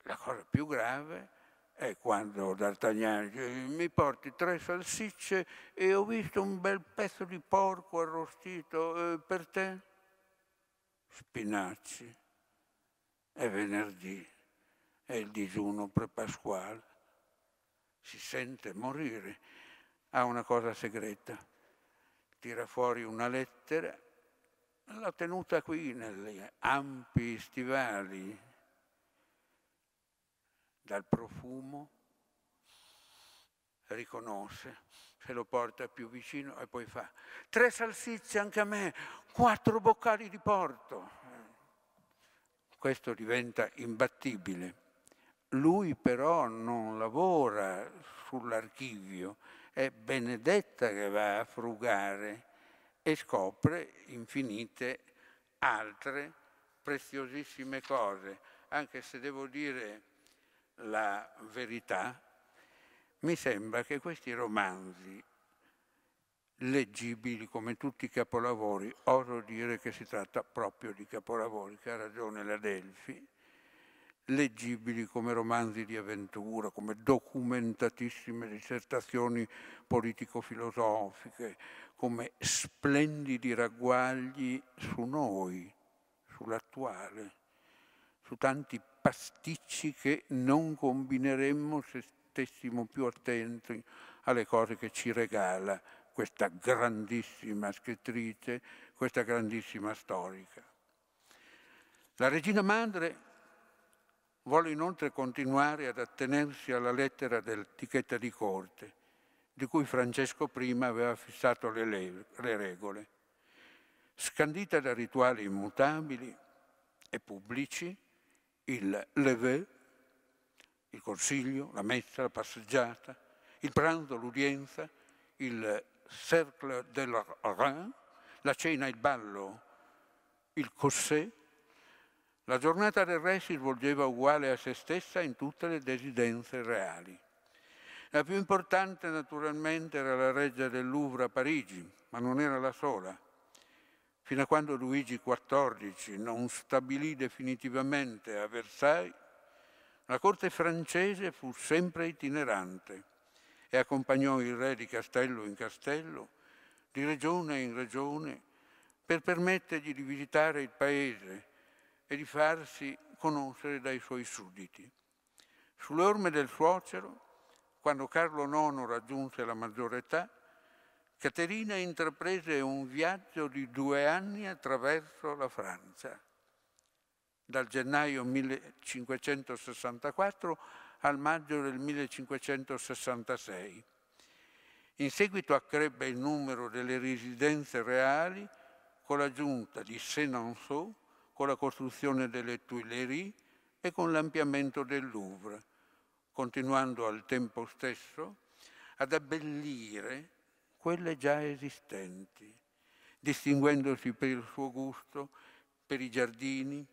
A: la cosa più grave e quando D'Artagnan mi porti tre salsicce e ho visto un bel pezzo di porco arrostito eh, per te? Spinaci. È venerdì, è il digiuno prepasquale. Si sente morire. Ha una cosa segreta. Tira fuori una lettera. L'ha tenuta qui negli ampi stivali dal profumo, riconosce, se lo porta più vicino e poi fa tre salsicce anche a me, quattro boccali di porto. Questo diventa imbattibile. Lui però non lavora sull'archivio, è Benedetta che va a frugare e scopre infinite altre preziosissime cose, anche se devo dire la verità, mi sembra che questi romanzi, leggibili come tutti i capolavori, oso dire che si tratta proprio di capolavori, che ha ragione la Delfi, leggibili come romanzi di avventura, come documentatissime dissertazioni politico-filosofiche, come splendidi ragguagli su noi, sull'attuale, su tanti pasticci che non combineremmo se stessimo più attenti alle cose che ci regala questa grandissima scrittrice, questa grandissima storica. La regina madre vuole inoltre continuare ad attenersi alla lettera dell'etichetta di corte, di cui Francesco I aveva fissato le, le, le regole. Scandita da rituali immutabili e pubblici, il levé, il consiglio, la messa, la passeggiata, il pranzo, l'udienza, il cercle del Rhin, la cena, il ballo, il corsé. La giornata del re si svolgeva uguale a se stessa in tutte le desidenze reali. La più importante naturalmente era la reggia del Louvre a Parigi, ma non era la sola. Fino a quando Luigi XIV non stabilì definitivamente a Versailles, la corte francese fu sempre itinerante e accompagnò il re di castello in castello, di regione in regione, per permettergli di visitare il paese e di farsi conoscere dai suoi sudditi. Sulle orme del suocero, quando Carlo IX raggiunse la maggiore età, Caterina intraprese un viaggio di due anni attraverso la Francia, dal gennaio 1564 al maggio del 1566. In seguito accrebbe il numero delle residenze reali con l'aggiunta di Senonceau, con la costruzione delle Tuileries e con l'ampliamento del Louvre, continuando al tempo stesso ad abbellire quelle già esistenti, distinguendosi per il suo gusto, per i giardini,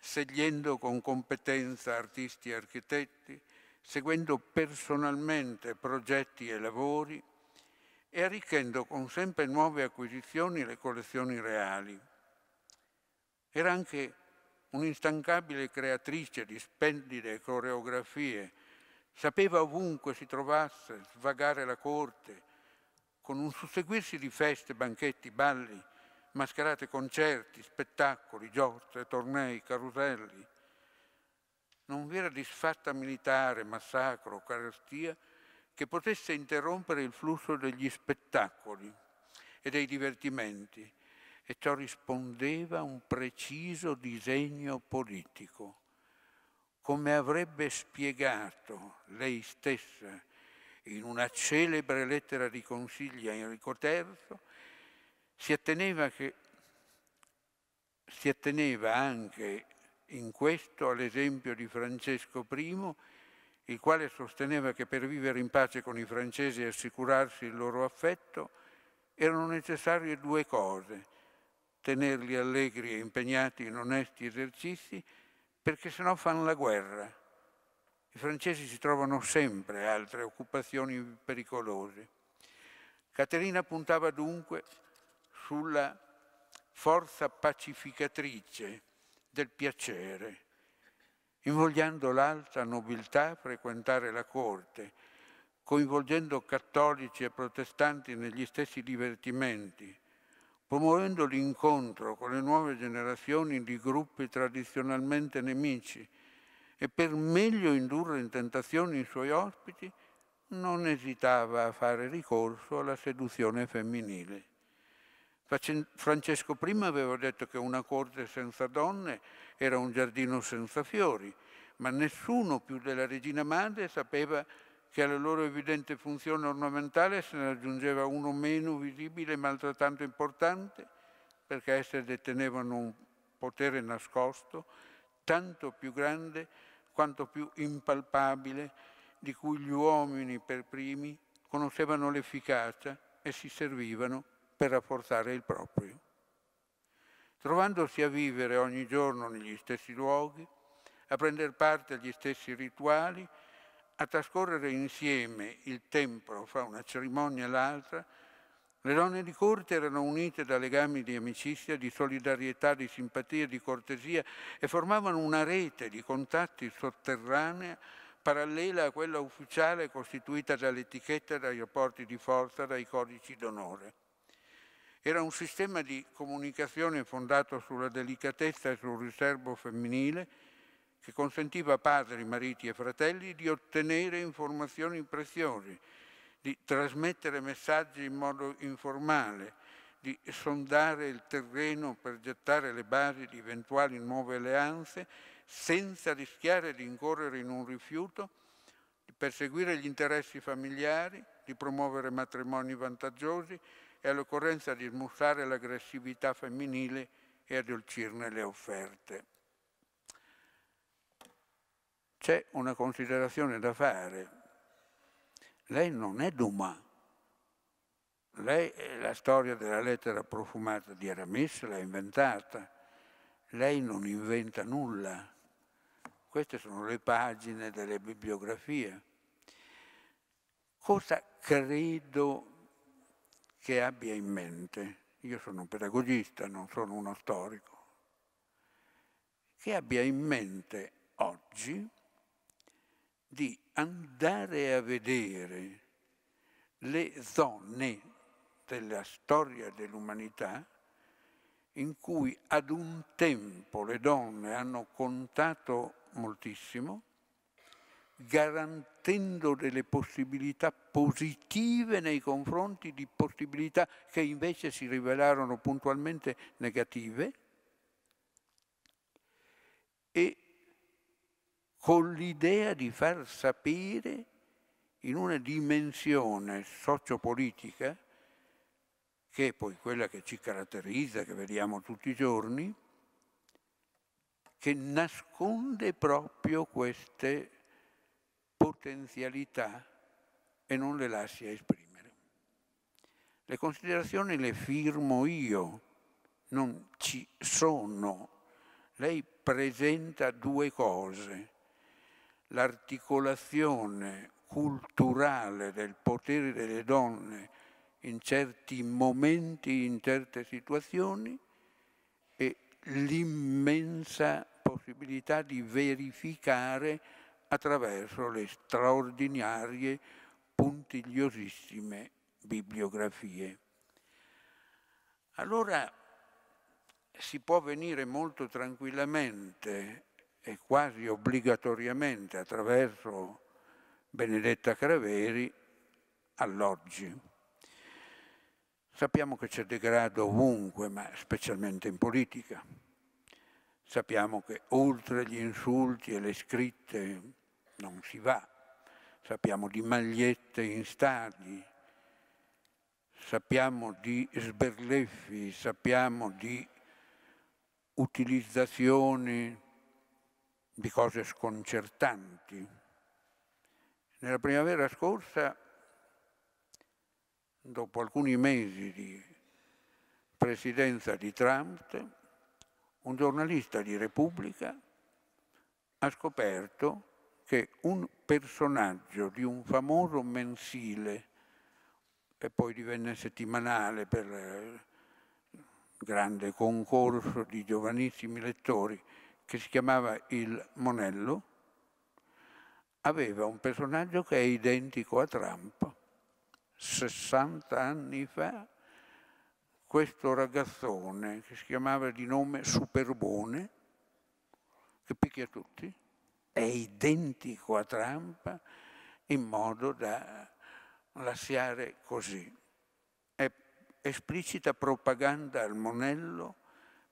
A: scegliendo con competenza artisti e architetti, seguendo personalmente progetti e lavori e arricchendo con sempre nuove acquisizioni le collezioni reali. Era anche un'instancabile creatrice di splendide coreografie, sapeva ovunque si trovasse svagare la corte, con un susseguirsi di feste, banchetti, balli, mascherate, concerti, spettacoli, giostre, tornei, caruselli. Non vi era disfatta militare, massacro, carestia che potesse interrompere il flusso degli spettacoli e dei divertimenti e ciò rispondeva a un preciso disegno politico. Come avrebbe spiegato lei stessa in una celebre lettera di consiglio a Enrico III, si atteneva, che, si atteneva anche in questo all'esempio di Francesco I, il quale sosteneva che per vivere in pace con i francesi e assicurarsi il loro affetto erano necessarie due cose, tenerli allegri e impegnati in onesti esercizi, perché sennò fanno la guerra i francesi si trovano sempre altre occupazioni pericolose. Caterina puntava dunque sulla forza pacificatrice del piacere, invogliando l'alta nobiltà a frequentare la corte, coinvolgendo cattolici e protestanti negli stessi divertimenti, promuovendo l'incontro con le nuove generazioni di gruppi tradizionalmente nemici, e per meglio indurre in tentazione i suoi ospiti, non esitava a fare ricorso alla seduzione femminile. Francesco I aveva detto che una corte senza donne era un giardino senza fiori, ma nessuno più della regina madre sapeva che alla loro evidente funzione ornamentale se ne aggiungeva uno meno visibile ma altrettanto importante, perché esse detenevano un potere nascosto tanto più grande quanto più impalpabile, di cui gli uomini per primi conoscevano l'efficacia e si servivano per rafforzare il proprio. Trovandosi a vivere ogni giorno negli stessi luoghi, a prendere parte agli stessi rituali, a trascorrere insieme il tempo fra una cerimonia e l'altra, le donne di corte erano unite da legami di amicizia, di solidarietà, di simpatia, di cortesia e formavano una rete di contatti sotterranea parallela a quella ufficiale costituita dall'etichetta, dai rapporti di forza, dai codici d'onore. Era un sistema di comunicazione fondato sulla delicatezza e sul riservo femminile che consentiva a padri, mariti e fratelli di ottenere informazioni preziose, di trasmettere messaggi in modo informale, di sondare il terreno per gettare le basi di eventuali nuove alleanze senza rischiare di incorrere in un rifiuto, di perseguire gli interessi familiari, di promuovere matrimoni vantaggiosi e all'occorrenza di smussare l'aggressività femminile e addolcirne le offerte. C'è una considerazione da fare lei non è Dumas. Lei la storia della lettera profumata di Aramis, l'ha inventata. Lei non inventa nulla. Queste sono le pagine delle bibliografie. Cosa credo che abbia in mente? Io sono un pedagogista, non sono uno storico. Che abbia in mente oggi di andare a vedere le zone della storia dell'umanità in cui ad un tempo le donne hanno contato moltissimo, garantendo delle possibilità positive nei confronti di possibilità che invece si rivelarono puntualmente negative e con l'idea di far sapere in una dimensione sociopolitica, che è poi quella che ci caratterizza, che vediamo tutti i giorni, che nasconde proprio queste potenzialità e non le lascia esprimere. Le considerazioni le firmo io, non ci sono. Lei presenta due cose l'articolazione culturale del potere delle donne in certi momenti, in certe situazioni e l'immensa possibilità di verificare attraverso le straordinarie, puntigliosissime bibliografie. Allora si può venire molto tranquillamente e quasi obbligatoriamente attraverso Benedetta Craveri all'oggi. Sappiamo che c'è degrado ovunque, ma specialmente in politica. Sappiamo che oltre gli insulti e le scritte non si va. Sappiamo di magliette in stadi, sappiamo di sberleffi, sappiamo di utilizzazioni di cose sconcertanti. Nella primavera scorsa, dopo alcuni mesi di presidenza di Trump, un giornalista di Repubblica ha scoperto che un personaggio di un famoso mensile, che poi divenne settimanale per eh, grande concorso di giovanissimi lettori, che si chiamava il Monello, aveva un personaggio che è identico a Trump. 60 anni fa questo ragazzone che si chiamava di nome Superbone, che picchia tutti, è identico a Trump in modo da lasciare così. È esplicita propaganda al monello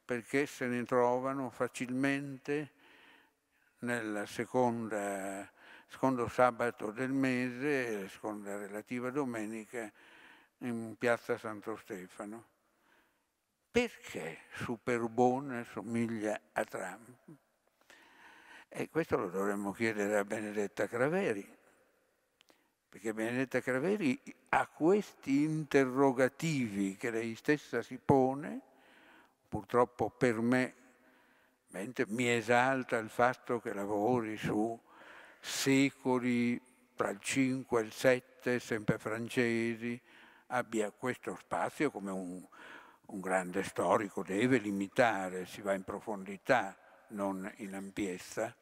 A: perché se ne trovano facilmente nel seconda, secondo sabato del mese la seconda relativa domenica in piazza Santo Stefano. Perché Superbone somiglia a Trump? E questo lo dovremmo chiedere a Benedetta Craveri, perché Benedetta Craveri a questi interrogativi che lei stessa si pone purtroppo per me, mentre mi esalta il fatto che lavori su secoli tra il 5 e il 7, sempre francesi, abbia questo spazio come un, un grande storico deve limitare, si va in profondità, non in ampiezza,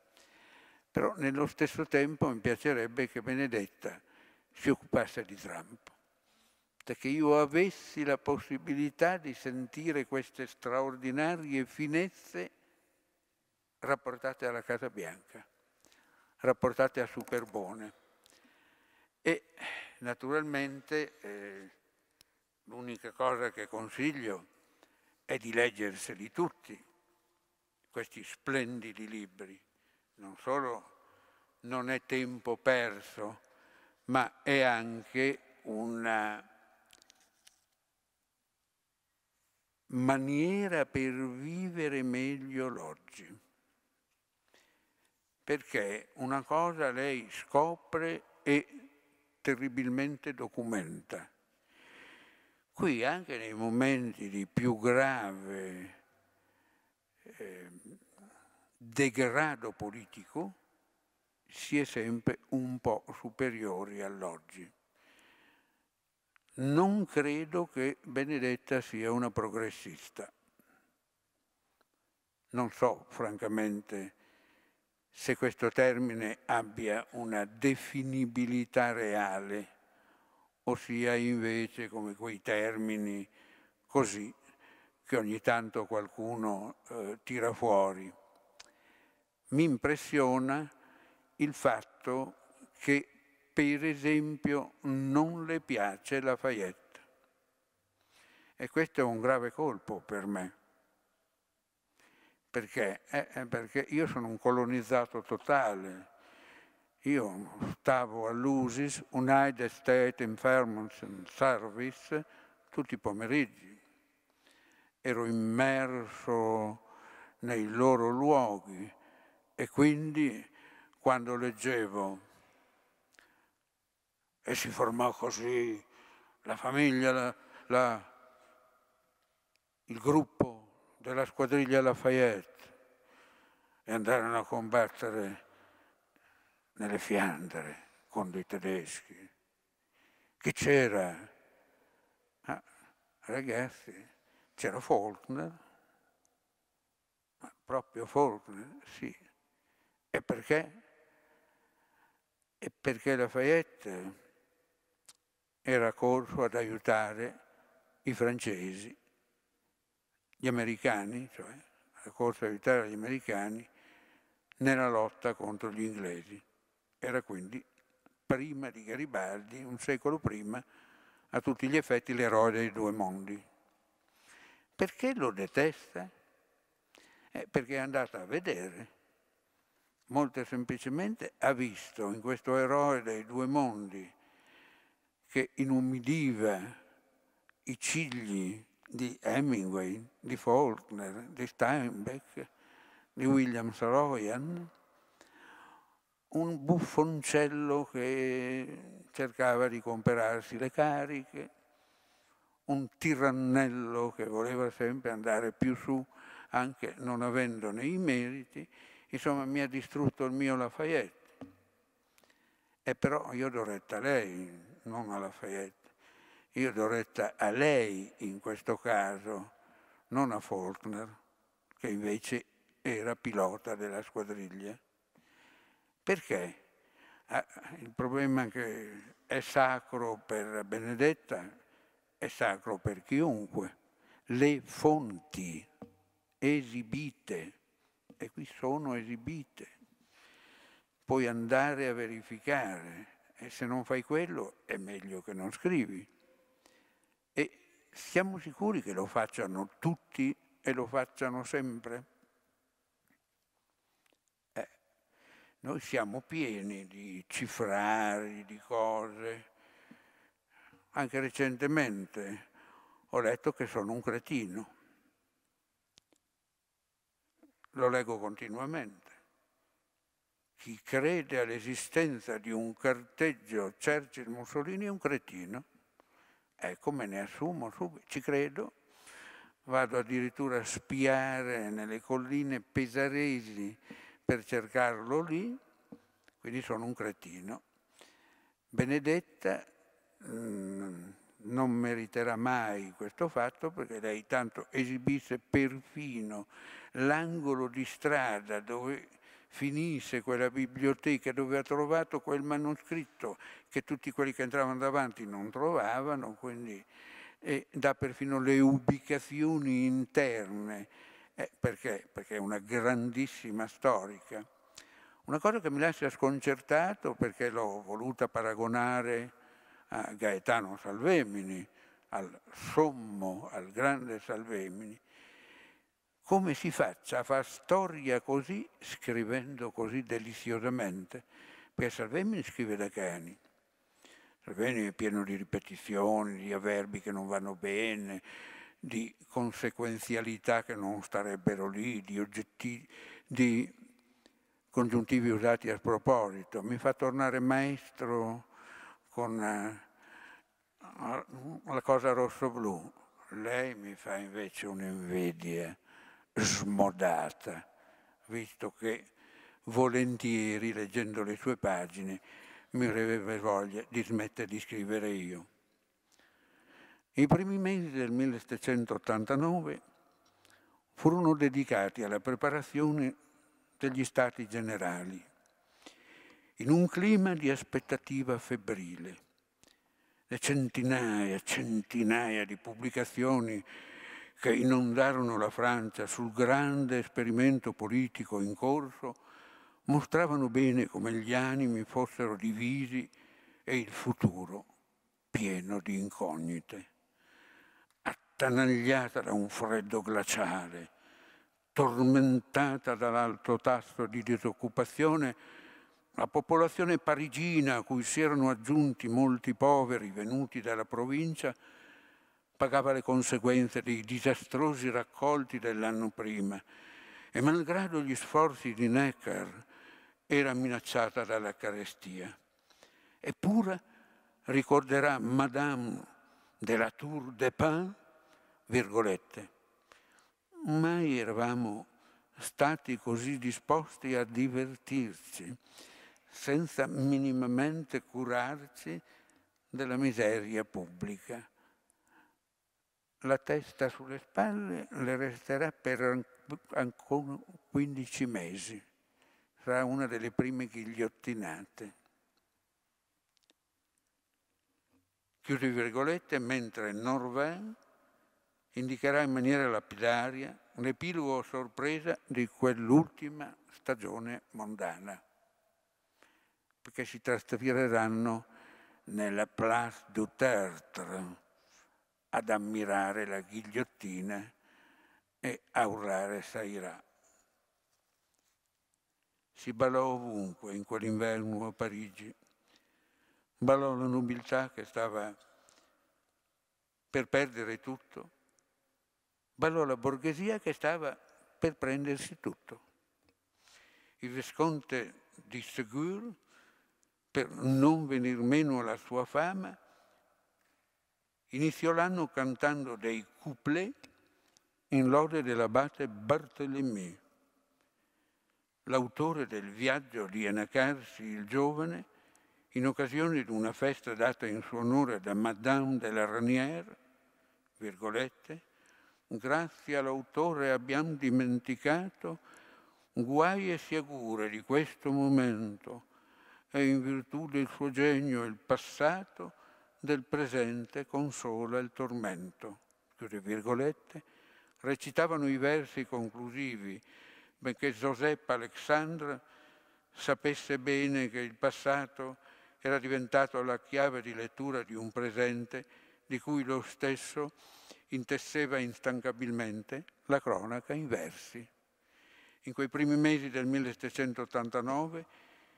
A: però nello stesso tempo mi piacerebbe che Benedetta si occupasse di Trump che io avessi la possibilità di sentire queste straordinarie finezze rapportate alla Casa Bianca, rapportate a Superbone. E naturalmente eh, l'unica cosa che consiglio è di leggerseli tutti, questi splendidi libri. Non solo non è tempo perso, ma è anche una maniera per vivere meglio l'oggi. Perché una cosa lei scopre e terribilmente documenta. Qui anche nei momenti di più grave eh, degrado politico si è sempre un po' superiori all'oggi non credo che Benedetta sia una progressista. Non so, francamente, se questo termine abbia una definibilità reale o sia invece come quei termini così che ogni tanto qualcuno eh, tira fuori. Mi impressiona il fatto che per esempio non le piace Lafayette. E questo è un grave colpo per me. Perché? Eh, eh perché io sono un colonizzato totale. Io stavo all'USIS, United States Environment Service, tutti i pomeriggi. Ero immerso nei loro luoghi e quindi quando leggevo e si formò così la famiglia, la, la, il gruppo della squadriglia Lafayette e andarono a combattere nelle Fiandre con i tedeschi. Chi c'era? Ah, ragazzi, c'era Faulkner, ma proprio Faulkner, sì. E perché? E perché Lafayette era corso ad aiutare i francesi, gli americani, cioè, era corso ad aiutare gli americani nella lotta contro gli inglesi. Era quindi prima di Garibaldi, un secolo prima, a tutti gli effetti l'eroe dei due mondi. Perché lo detesta? Eh, perché è andata a vedere, molto semplicemente ha visto in questo eroe dei due mondi, che inumidiva i cigli di Hemingway, di Faulkner, di Steinbeck, di mm. William Saroyan, un buffoncello che cercava di comperarsi le cariche, un tirannello che voleva sempre andare più su, anche non avendone i meriti, insomma mi ha distrutto il mio Lafayette. E però io l'ho retta lei, non a Lafayette. Io do retta a lei in questo caso, non a Faulkner, che invece era pilota della squadriglia. Perché? Ah, il problema che è sacro per Benedetta, è sacro per chiunque. Le fonti esibite, e qui sono esibite, puoi andare a verificare e se non fai quello è meglio che non scrivi. E siamo sicuri che lo facciano tutti e lo facciano sempre? Eh, noi siamo pieni di cifrari, di cose. Anche recentemente ho letto che sono un cretino. Lo leggo continuamente chi crede all'esistenza di un carteggio Churchill-Mussolini è un cretino. Ecco, me ne assumo subito, ci credo. Vado addirittura a spiare nelle colline pesaresi per cercarlo lì, quindi sono un cretino. Benedetta mm, non meriterà mai questo fatto perché lei tanto esibisse perfino l'angolo di strada dove finisse quella biblioteca dove ha trovato quel manoscritto che tutti quelli che entravano davanti non trovavano, quindi e dà perfino le ubicazioni interne, eh, perché? perché è una grandissima storica. Una cosa che mi lascia sconcertato perché l'ho voluta paragonare a Gaetano Salvemini, al sommo, al grande Salvemini, come si faccia a fare storia così, scrivendo così deliziosamente, perché Salvemini scrive da cani. Salvemini è pieno di ripetizioni, di avverbi che non vanno bene, di conseguenzialità che non starebbero lì, di, oggetti, di congiuntivi usati a sproposito. Mi fa tornare maestro con eh, la cosa rosso-blu. Lei mi fa invece un'invidia smodata, visto che volentieri, leggendo le sue pagine, mi avrebbe voglia di smettere di scrivere io. I primi mesi del 1789 furono dedicati alla preparazione degli stati generali, in un clima di aspettativa febbrile. Le centinaia e centinaia di pubblicazioni che inondarono la Francia sul grande esperimento politico in corso, mostravano bene come gli animi fossero divisi e il futuro pieno di incognite. Attanagliata da un freddo glaciale, tormentata dall'alto tasso di disoccupazione, la popolazione parigina, a cui si erano aggiunti molti poveri venuti dalla provincia, pagava le conseguenze dei disastrosi raccolti dell'anno prima e malgrado gli sforzi di Necker era minacciata dalla carestia. Eppure ricorderà Madame de la Tour de Pin, virgolette, mai eravamo stati così disposti a divertirci senza minimamente curarci della miseria pubblica la testa sulle spalle le resterà per ancora 15 mesi. Sarà una delle prime ghigliottinate. Chiuse virgolette, mentre Norvin indicherà in maniera lapidaria l'epilogo a sorpresa di quell'ultima stagione mondana, perché si trasferiranno nella Place du Tertre, ad ammirare la ghigliottina e a urlare Sairà. Si ballò ovunque in quell'inverno a Parigi. Ballò la nobiltà che stava per perdere tutto. Ballò la borghesia che stava per prendersi tutto. Il visconte di Segur, per non venir meno alla sua fama, Iniziò l'anno cantando dei couplet in lode dell'abate Barthélemy. L'autore del viaggio di Anacarsi il giovane, in occasione di una festa data in suo onore da Madame de la Ranière, virgolette, grazie all'autore abbiamo dimenticato guai e sciagure di questo momento e in virtù del suo genio il passato del presente consola il tormento. Chiude virgolette, recitavano i versi conclusivi, benché Giuseppe Alexandra sapesse bene che il passato era diventato la chiave di lettura di un presente di cui lo stesso intesseva instancabilmente la cronaca in versi. In quei primi mesi del 1789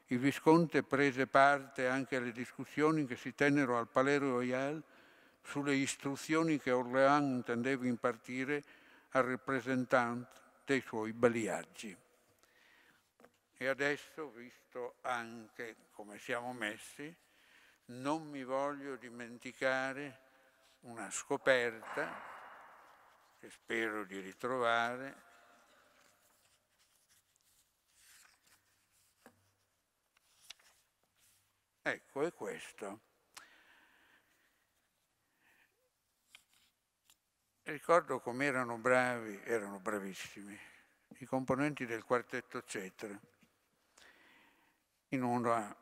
A: il Visconte prese parte anche alle discussioni che si tennero al Palais Royal sulle istruzioni che Orléans intendeva impartire al rappresentante dei suoi baliaggi. E adesso, visto anche come siamo messi, non mi voglio dimenticare una scoperta che spero di ritrovare Ecco, è questo. Ricordo come erano bravi, erano bravissimi, i componenti del quartetto Cetra, in una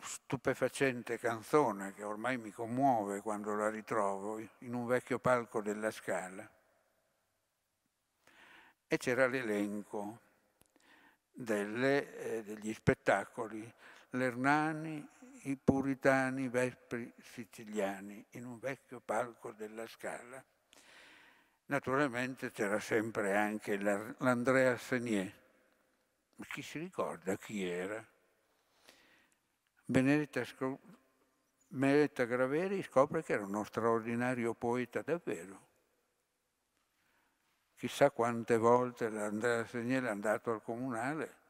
A: stupefacente canzone che ormai mi commuove quando la ritrovo, in un vecchio palco della Scala. E c'era l'elenco delle, eh, degli spettacoli, l'Ernani, i puritani vespri siciliani in un vecchio palco della Scala. Naturalmente c'era sempre anche l'Andrea Senier, ma chi si ricorda chi era? Benedetta, Scro- Benedetta Graveri scopre che era uno straordinario poeta davvero. Chissà quante volte l'Andrea Senier è andato al comunale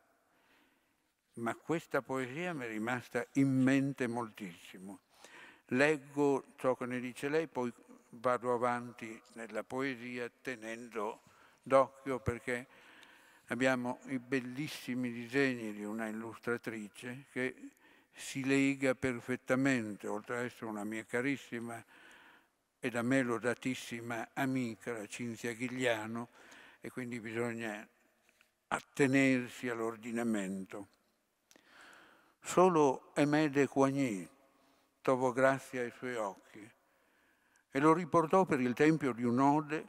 A: ma questa poesia mi è rimasta in mente moltissimo. Leggo ciò che ne dice lei, poi vado avanti nella poesia tenendo d'occhio perché abbiamo i bellissimi disegni di una illustratrice che si lega perfettamente, oltre ad essere una mia carissima e da me lodatissima amica, la Cinzia Ghigliano, e quindi bisogna attenersi all'ordinamento. Solo Emede Coigny trovò grazia ai suoi occhi e lo riportò per il tempio di un'ode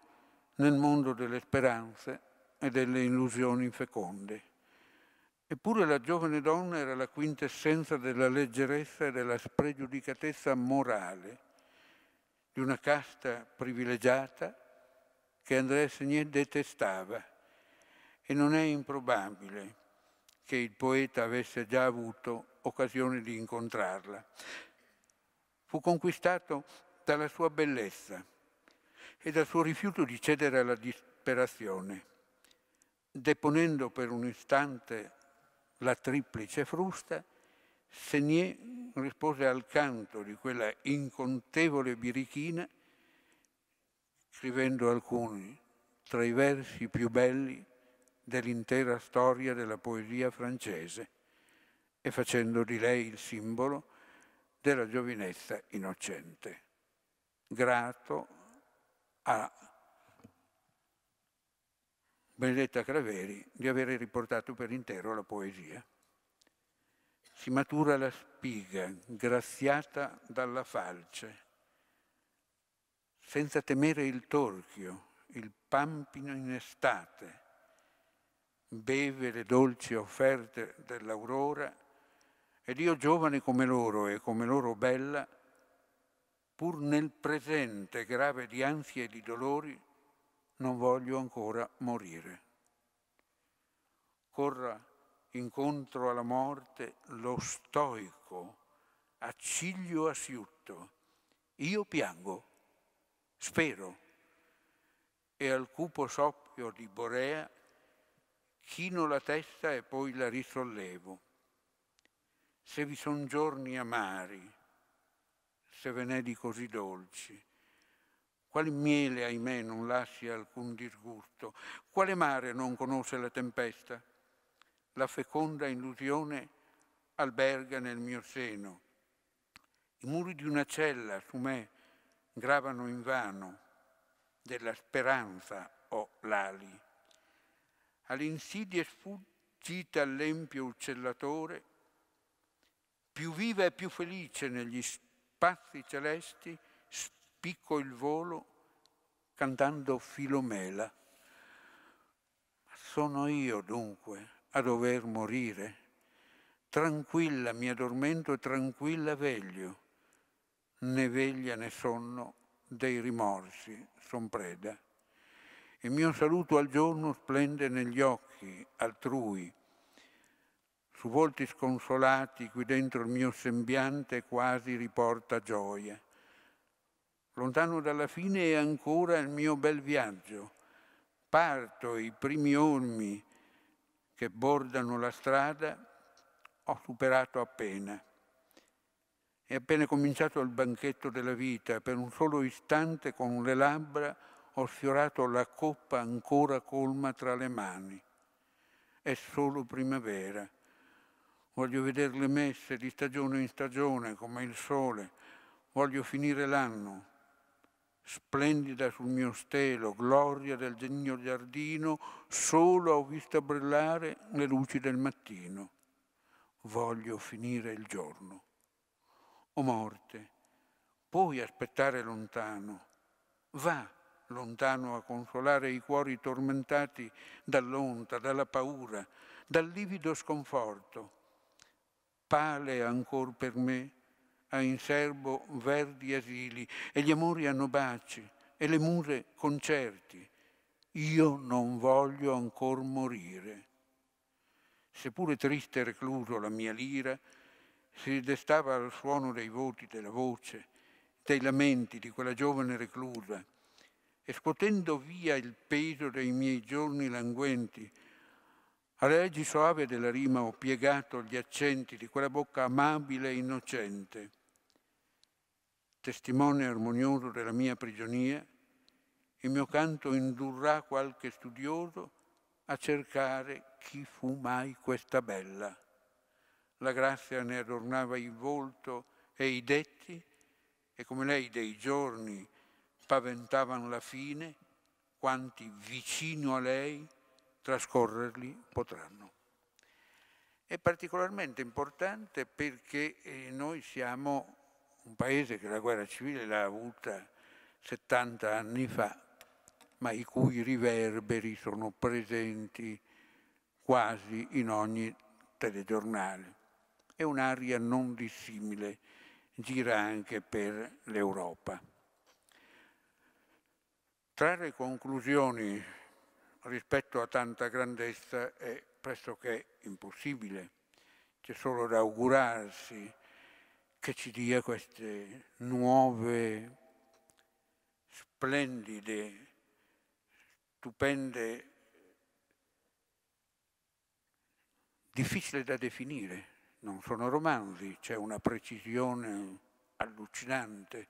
A: nel mondo delle speranze e delle illusioni feconde. Eppure la giovane donna era la quintessenza della leggerezza e della spregiudicatezza morale di una casta privilegiata che Andrea Segnè detestava e non è improbabile che il poeta avesse già avuto occasione di incontrarla. Fu conquistato dalla sua bellezza e dal suo rifiuto di cedere alla disperazione, deponendo per un istante la triplice frusta, Senier rispose al canto di quella incontevole birichina, scrivendo alcuni tra i versi più belli dell'intera storia della poesia francese e facendo di lei il simbolo della giovinezza innocente. Grato a Benedetta Craveri di aver riportato per intero la poesia. Si matura la spiga, graziata dalla falce, senza temere il torchio, il pampino in estate, beve le dolci offerte dell'aurora, ed io giovane come loro e come loro bella, pur nel presente grave di ansie e di dolori, non voglio ancora morire. Corra incontro alla morte lo stoico, a ciglio asciutto. Io piango, spero, e al cupo soppio di Borea chino la testa e poi la risollevo. Se vi son giorni amari, se ve n'è di così dolci, quale miele, ahimè, non lascia alcun disgusto, quale mare non conosce la tempesta? La feconda illusione alberga nel mio seno. I muri di una cella su me gravano in vano, della speranza ho l'ali all'insidia sfuggita all'empio uccellatore, più viva e più felice negli spazi celesti, spicco il volo cantando Filomela. Sono io dunque a dover morire. Tranquilla mi addormento e tranquilla veglio. Né veglia né sonno dei rimorsi son preda. Il mio saluto al giorno splende negli occhi altrui, su volti sconsolati qui dentro il mio sembiante quasi riporta gioia. Lontano dalla fine è ancora il mio bel viaggio. Parto i primi olmi che bordano la strada, ho superato appena. È appena cominciato il banchetto della vita, per un solo istante con le labbra ho sfiorato la coppa ancora colma tra le mani. È solo primavera. Voglio vedere le messe di stagione in stagione come il sole. Voglio finire l'anno. Splendida sul mio stelo, gloria del degno giardino, solo ho visto brillare le luci del mattino. Voglio finire il giorno. O morte, puoi aspettare lontano. Va, lontano a consolare i cuori tormentati dall'onta, dalla paura, dal livido sconforto. Pale ancor per me ha in serbo verdi asili e gli amori hanno baci e le mure concerti. Io non voglio ancor morire. Seppure triste recluso la mia lira, si destava al suono dei voti, della voce, dei lamenti di quella giovane reclusa e scuotendo via il peso dei miei giorni languenti, alle leggi soave della rima ho piegato gli accenti di quella bocca amabile e innocente. Testimone armonioso della mia prigionia, il mio canto indurrà qualche studioso a cercare chi fu mai questa bella. La grazia ne adornava il volto e i detti, e come lei dei giorni paventavano la fine, quanti vicino a lei trascorrerli potranno. È particolarmente importante perché eh, noi siamo un paese che la guerra civile l'ha avuta 70 anni fa, ma i cui riverberi sono presenti quasi in ogni telegiornale. E un'aria non dissimile gira anche per l'Europa. Trarre conclusioni rispetto a tanta grandezza è pressoché impossibile. C'è solo da augurarsi che ci dia queste nuove, splendide, stupende, difficili da definire. Non sono romanzi, c'è una precisione allucinante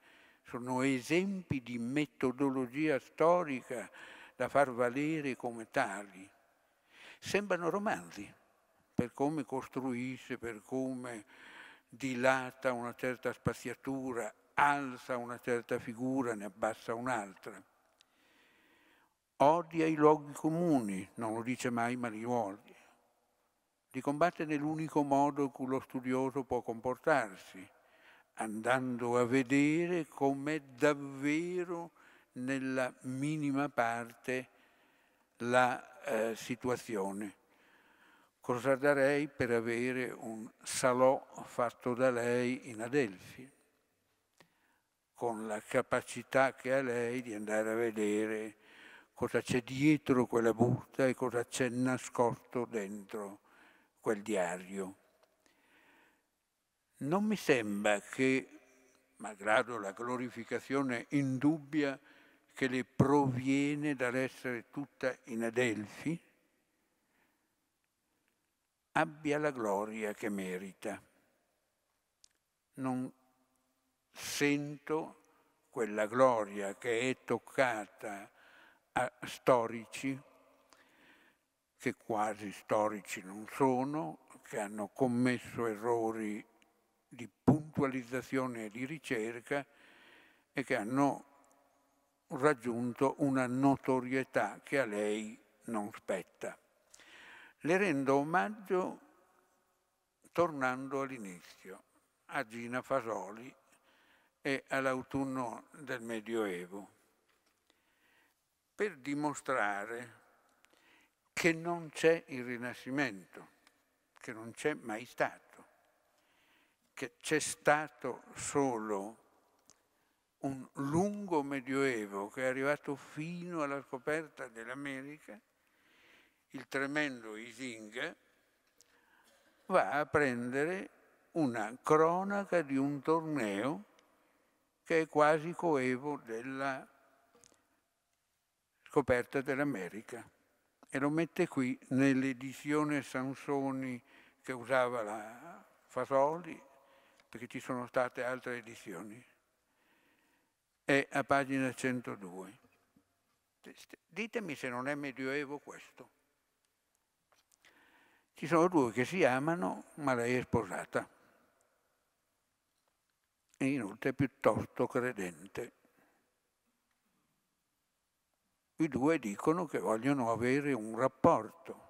A: sono esempi di metodologia storica da far valere come tali. Sembrano romanzi, per come costruisce, per come dilata una certa spaziatura, alza una certa figura, ne abbassa un'altra. Odia i luoghi comuni, non lo dice mai, ma li odia. Li combatte nell'unico modo in cui lo studioso può comportarsi, andando a vedere com'è davvero nella minima parte la eh, situazione. Cosa darei per avere un salò fatto da lei in Adelphi, con la capacità che ha lei di andare a vedere cosa c'è dietro quella busta e cosa c'è nascosto dentro quel diario. Non mi sembra che, malgrado la glorificazione indubbia che le proviene dall'essere tutta in Adelfi, abbia la gloria che merita. Non sento quella gloria che è toccata a storici, che quasi storici non sono, che hanno commesso errori di puntualizzazione e di ricerca e che hanno raggiunto una notorietà che a lei non spetta. Le rendo omaggio tornando all'inizio, a Gina Fasoli e all'autunno del Medioevo, per dimostrare che non c'è il Rinascimento, che non c'è mai stato che c'è stato solo un lungo medioevo che è arrivato fino alla scoperta dell'America, il tremendo Isinga va a prendere una cronaca di un torneo che è quasi coevo della scoperta dell'America e lo mette qui nell'edizione Sansoni che usava la Fasoli perché ci sono state altre edizioni, è a pagina 102. Ditemi se non è medioevo questo. Ci sono due che si amano, ma lei è sposata. E inoltre è piuttosto credente. I due dicono che vogliono avere un rapporto,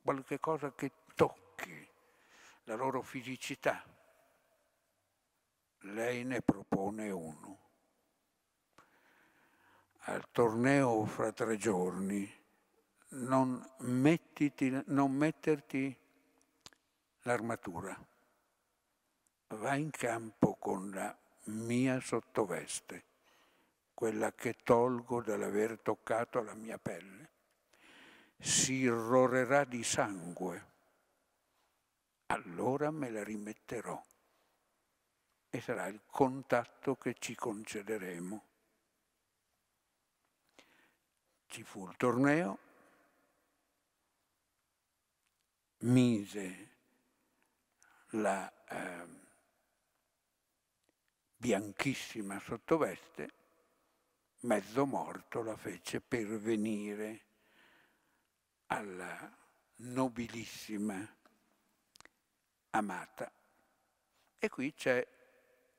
A: qualche cosa che tocchi la loro fisicità, lei ne propone uno. Al torneo fra tre giorni non, mettiti, non metterti l'armatura, va in campo con la mia sottoveste, quella che tolgo dall'aver toccato la mia pelle. Si irrorerà di sangue, allora me la rimetterò e sarà il contatto che ci concederemo. Ci fu il torneo, mise la eh, bianchissima sottoveste, mezzo morto la fece pervenire alla nobilissima amata. E qui c'è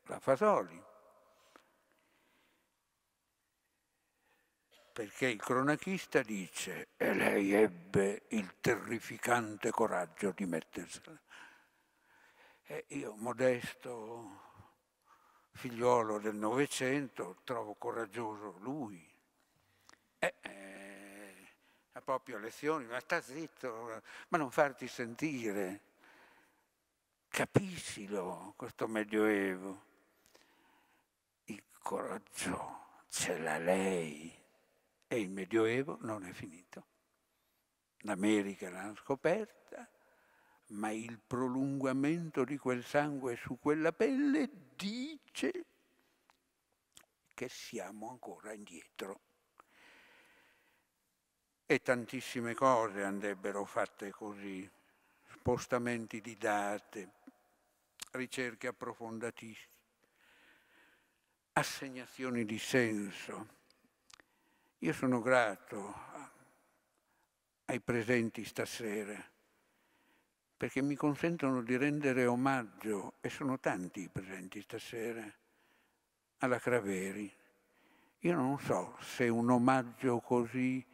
A: la Fasoli. Perché il cronachista dice, e lei ebbe il terrificante coraggio di mettersela. E io, modesto figliolo del Novecento, trovo coraggioso lui. E, eh, eh a proprio lezioni, ma sta zitto, ma non farti sentire. Capiscilo questo Medioevo coraggio, ce l'ha lei. E il Medioevo non è finito. L'America l'ha scoperta, ma il prolungamento di quel sangue su quella pelle dice che siamo ancora indietro. E tantissime cose andrebbero fatte così, spostamenti di date, ricerche approfondatissime assegnazioni di senso. Io sono grato ai presenti stasera perché mi consentono di rendere omaggio, e sono tanti i presenti stasera, alla Craveri. Io non so se un omaggio così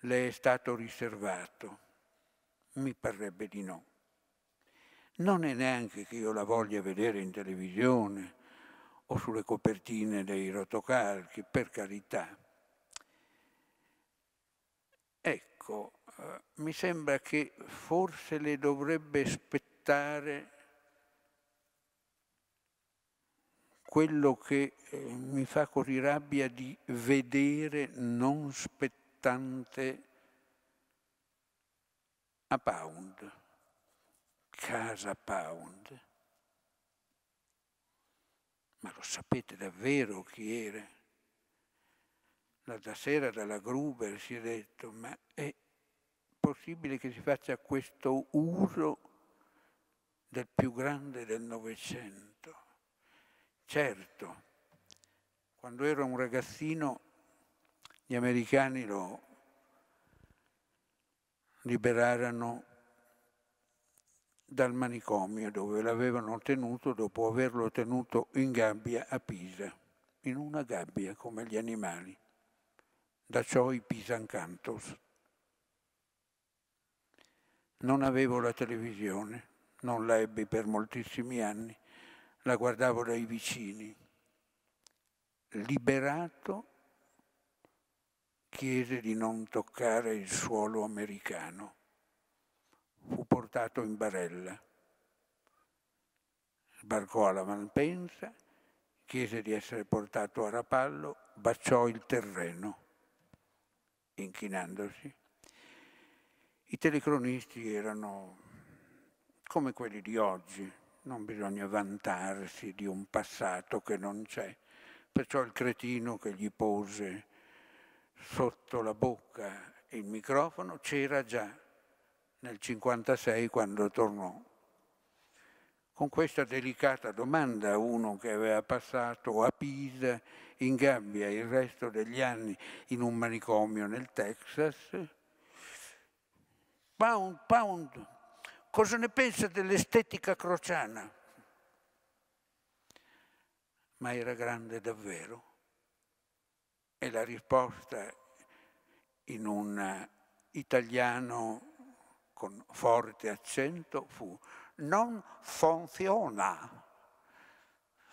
A: le è stato riservato, mi parrebbe di no. Non è neanche che io la voglia vedere in televisione, o sulle copertine dei rotocalchi, per carità. Ecco, eh, mi sembra che forse le dovrebbe spettare quello che eh, mi fa così rabbia di vedere non spettante a Pound, casa Pound. Ma lo sapete davvero chi era? L'altra sera dalla Gruber si è detto, ma è possibile che si faccia questo uso del più grande del Novecento? Certo, quando ero un ragazzino gli americani lo liberarono dal manicomio dove l'avevano tenuto dopo averlo tenuto in gabbia a Pisa, in una gabbia come gli animali. Da ciò i Pisancantos. Non avevo la televisione, non la ebbi per moltissimi anni, la guardavo dai vicini. Liberato, chiese di non toccare il suolo americano fu portato in barella. Sbarcò alla Malpensa, chiese di essere portato a Rapallo, baciò il terreno, inchinandosi. I telecronisti erano come quelli di oggi, non bisogna vantarsi di un passato che non c'è, perciò il cretino che gli pose sotto la bocca il microfono c'era già nel 1956 quando tornò. Con questa delicata domanda uno che aveva passato a Pisa, in gabbia il resto degli anni in un manicomio nel Texas, Pound, Pound, cosa ne pensa dell'estetica crociana? Ma era grande davvero. E la risposta in un italiano con forte accento fu non funziona.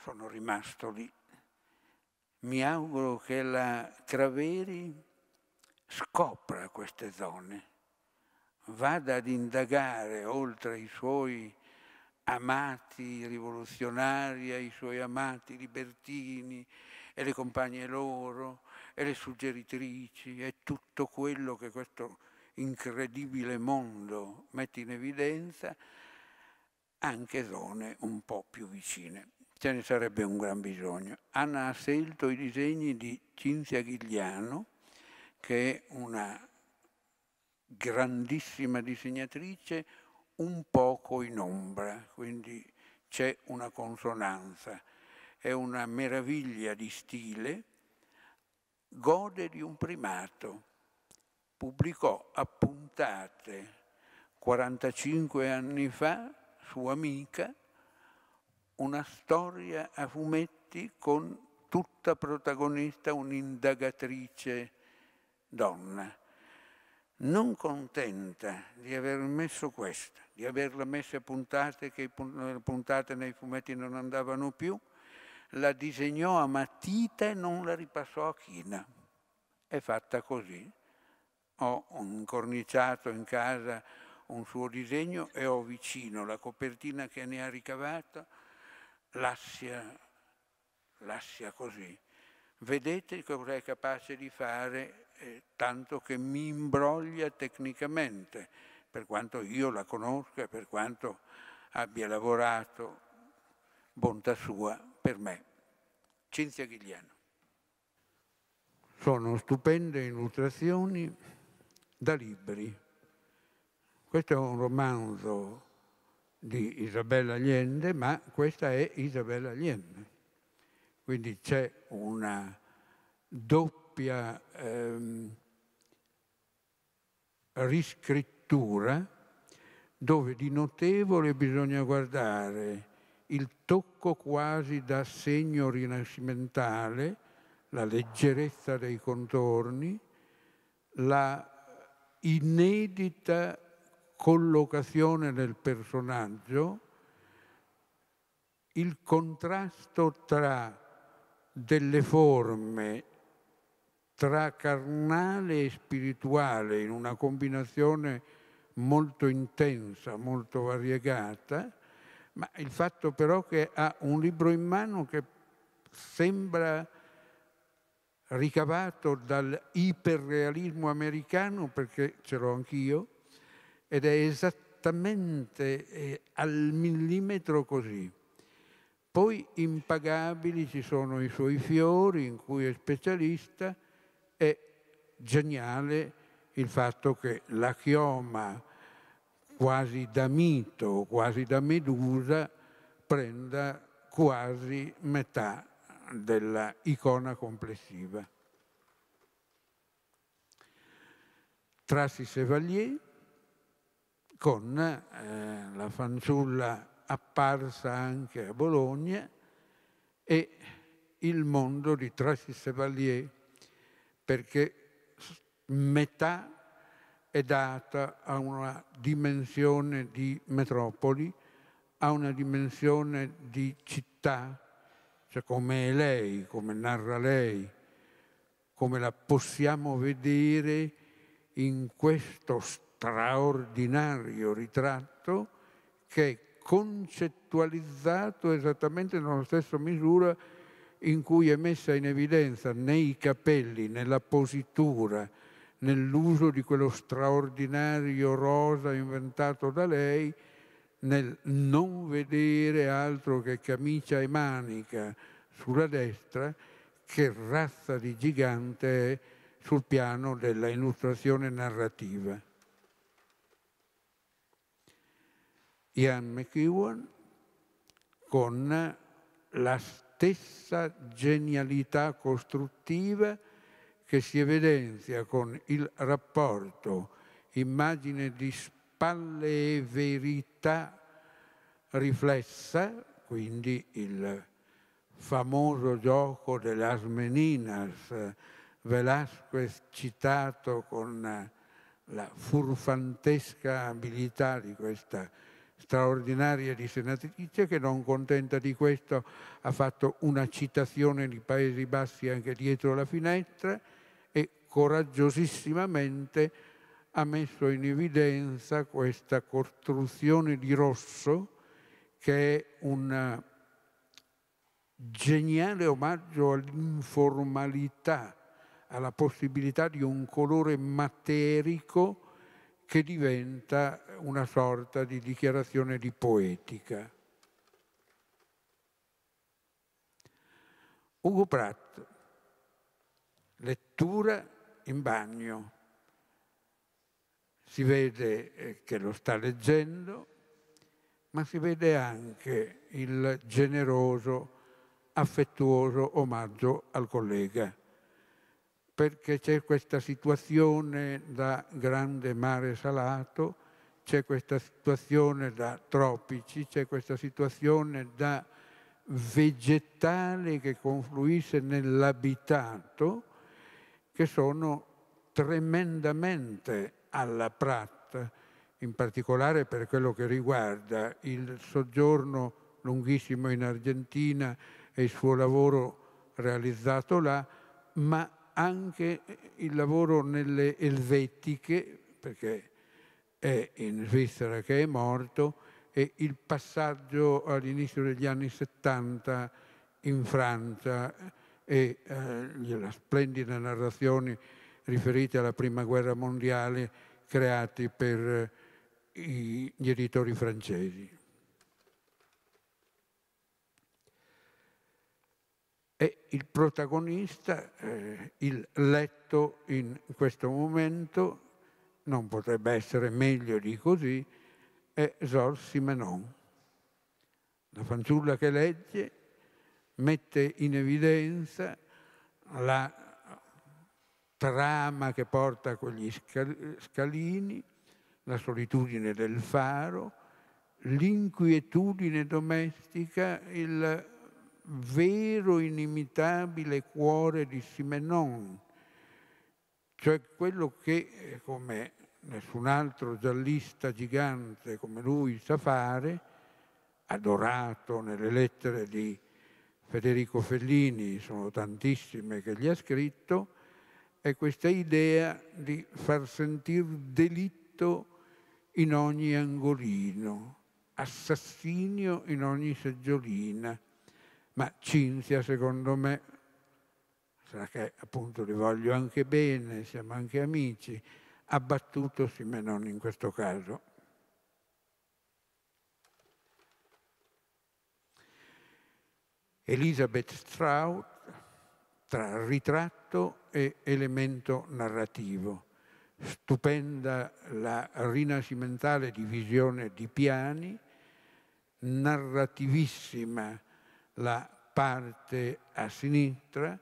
A: Sono rimasto lì. Mi auguro che la Craveri scopra queste zone, vada ad indagare oltre ai suoi amati rivoluzionari, ai suoi amati libertini e le compagne loro e le suggeritrici e tutto quello che questo incredibile mondo mette in evidenza, anche zone un po' più vicine. Ce ne sarebbe un gran bisogno. Anna ha scelto i disegni di Cinzia Ghigliano, che è una grandissima disegnatrice, un poco in ombra, quindi c'è una consonanza. È una meraviglia di stile, gode di un primato, pubblicò a puntate 45 anni fa, sua amica, una storia a fumetti con tutta protagonista un'indagatrice donna. Non contenta di aver messo questa, di averla messa a puntate, che le eh, puntate nei fumetti non andavano più, la disegnò a matita e non la ripassò a china. È fatta così ho incorniciato in casa un suo disegno e ho vicino la copertina che ne ha ricavato, l'assia, l'assia così. Vedete cosa è capace di fare, eh, tanto che mi imbroglia tecnicamente, per quanto io la conosca, per quanto abbia lavorato, bontà sua, per me. Cinzia Ghigliano. Sono stupende illustrazioni da libri. Questo è un romanzo di Isabella Allende, ma questa è Isabella Allende. Quindi c'è una doppia ehm, riscrittura dove di notevole bisogna guardare il tocco quasi da segno rinascimentale, la leggerezza dei contorni, la inedita collocazione del personaggio, il contrasto tra delle forme, tra carnale e spirituale, in una combinazione molto intensa, molto variegata, ma il fatto però che ha un libro in mano che sembra ricavato dall'iperrealismo americano, perché ce l'ho anch'io, ed è esattamente eh, al millimetro così. Poi impagabili ci sono i suoi fiori, in cui è specialista, è geniale il fatto che la chioma quasi da mito, quasi da medusa, prenda quasi metà dell'icona complessiva. Trassi Chevalier con eh, la fanciulla apparsa anche a Bologna e il mondo di Trassi Chevalier perché metà è data a una dimensione di metropoli, a una dimensione di città, cioè come è lei, come narra lei, come la possiamo vedere in questo straordinario ritratto che è concettualizzato esattamente nella stessa misura in cui è messa in evidenza nei capelli, nella positura, nell'uso di quello straordinario rosa inventato da lei, nel non vedere altro che camicia e manica sulla destra, che razza di gigante è sul piano della illustrazione narrativa. Ian McEwan con la stessa genialità costruttiva che si evidenzia con il rapporto immagine di spazio paleverità riflessa, quindi il famoso gioco dell'Armeninas, eh, Velasquez citato con la furfantesca abilità di questa straordinaria di senatrice che non contenta di questo ha fatto una citazione di Paesi Bassi anche dietro la finestra e coraggiosissimamente ha messo in evidenza questa costruzione di rosso che è un eh, geniale omaggio all'informalità, alla possibilità di un colore materico che diventa una sorta di dichiarazione di poetica. Ugo Pratt, lettura in bagno si vede eh, che lo sta leggendo, ma si vede anche il generoso, affettuoso omaggio al collega, perché c'è questa situazione da grande mare salato, c'è questa situazione da tropici, c'è questa situazione da vegetale che confluisce nell'abitato, che sono tremendamente alla Prat, in particolare per quello che riguarda il soggiorno lunghissimo in Argentina e il suo lavoro realizzato là, ma anche il lavoro nelle Elvetiche, perché è in Svizzera che è morto, e il passaggio all'inizio degli anni 70 in Francia e eh, le splendide narrazioni riferite alla Prima Guerra Mondiale creati per eh, gli editori francesi. E il protagonista, eh, il letto in questo momento, non potrebbe essere meglio di così, è Zor Simenon. La fanciulla che legge mette in evidenza la trama che porta a quegli scalini, la solitudine del faro, l'inquietudine domestica, il vero inimitabile cuore di Simenon, cioè quello che, come nessun altro giallista gigante come lui sa fare, adorato nelle lettere di Federico Fellini, sono tantissime che gli ha scritto, è questa idea di far sentire delitto in ogni angolino, assassinio in ogni seggiolina. Ma Cinzia, secondo me, sarà che appunto li voglio anche bene, siamo anche amici, ha battuto Simenon in questo caso. Elisabeth Strout tra ritratto e elemento narrativo. Stupenda la rinascimentale divisione di piani, narrativissima la parte a sinistra,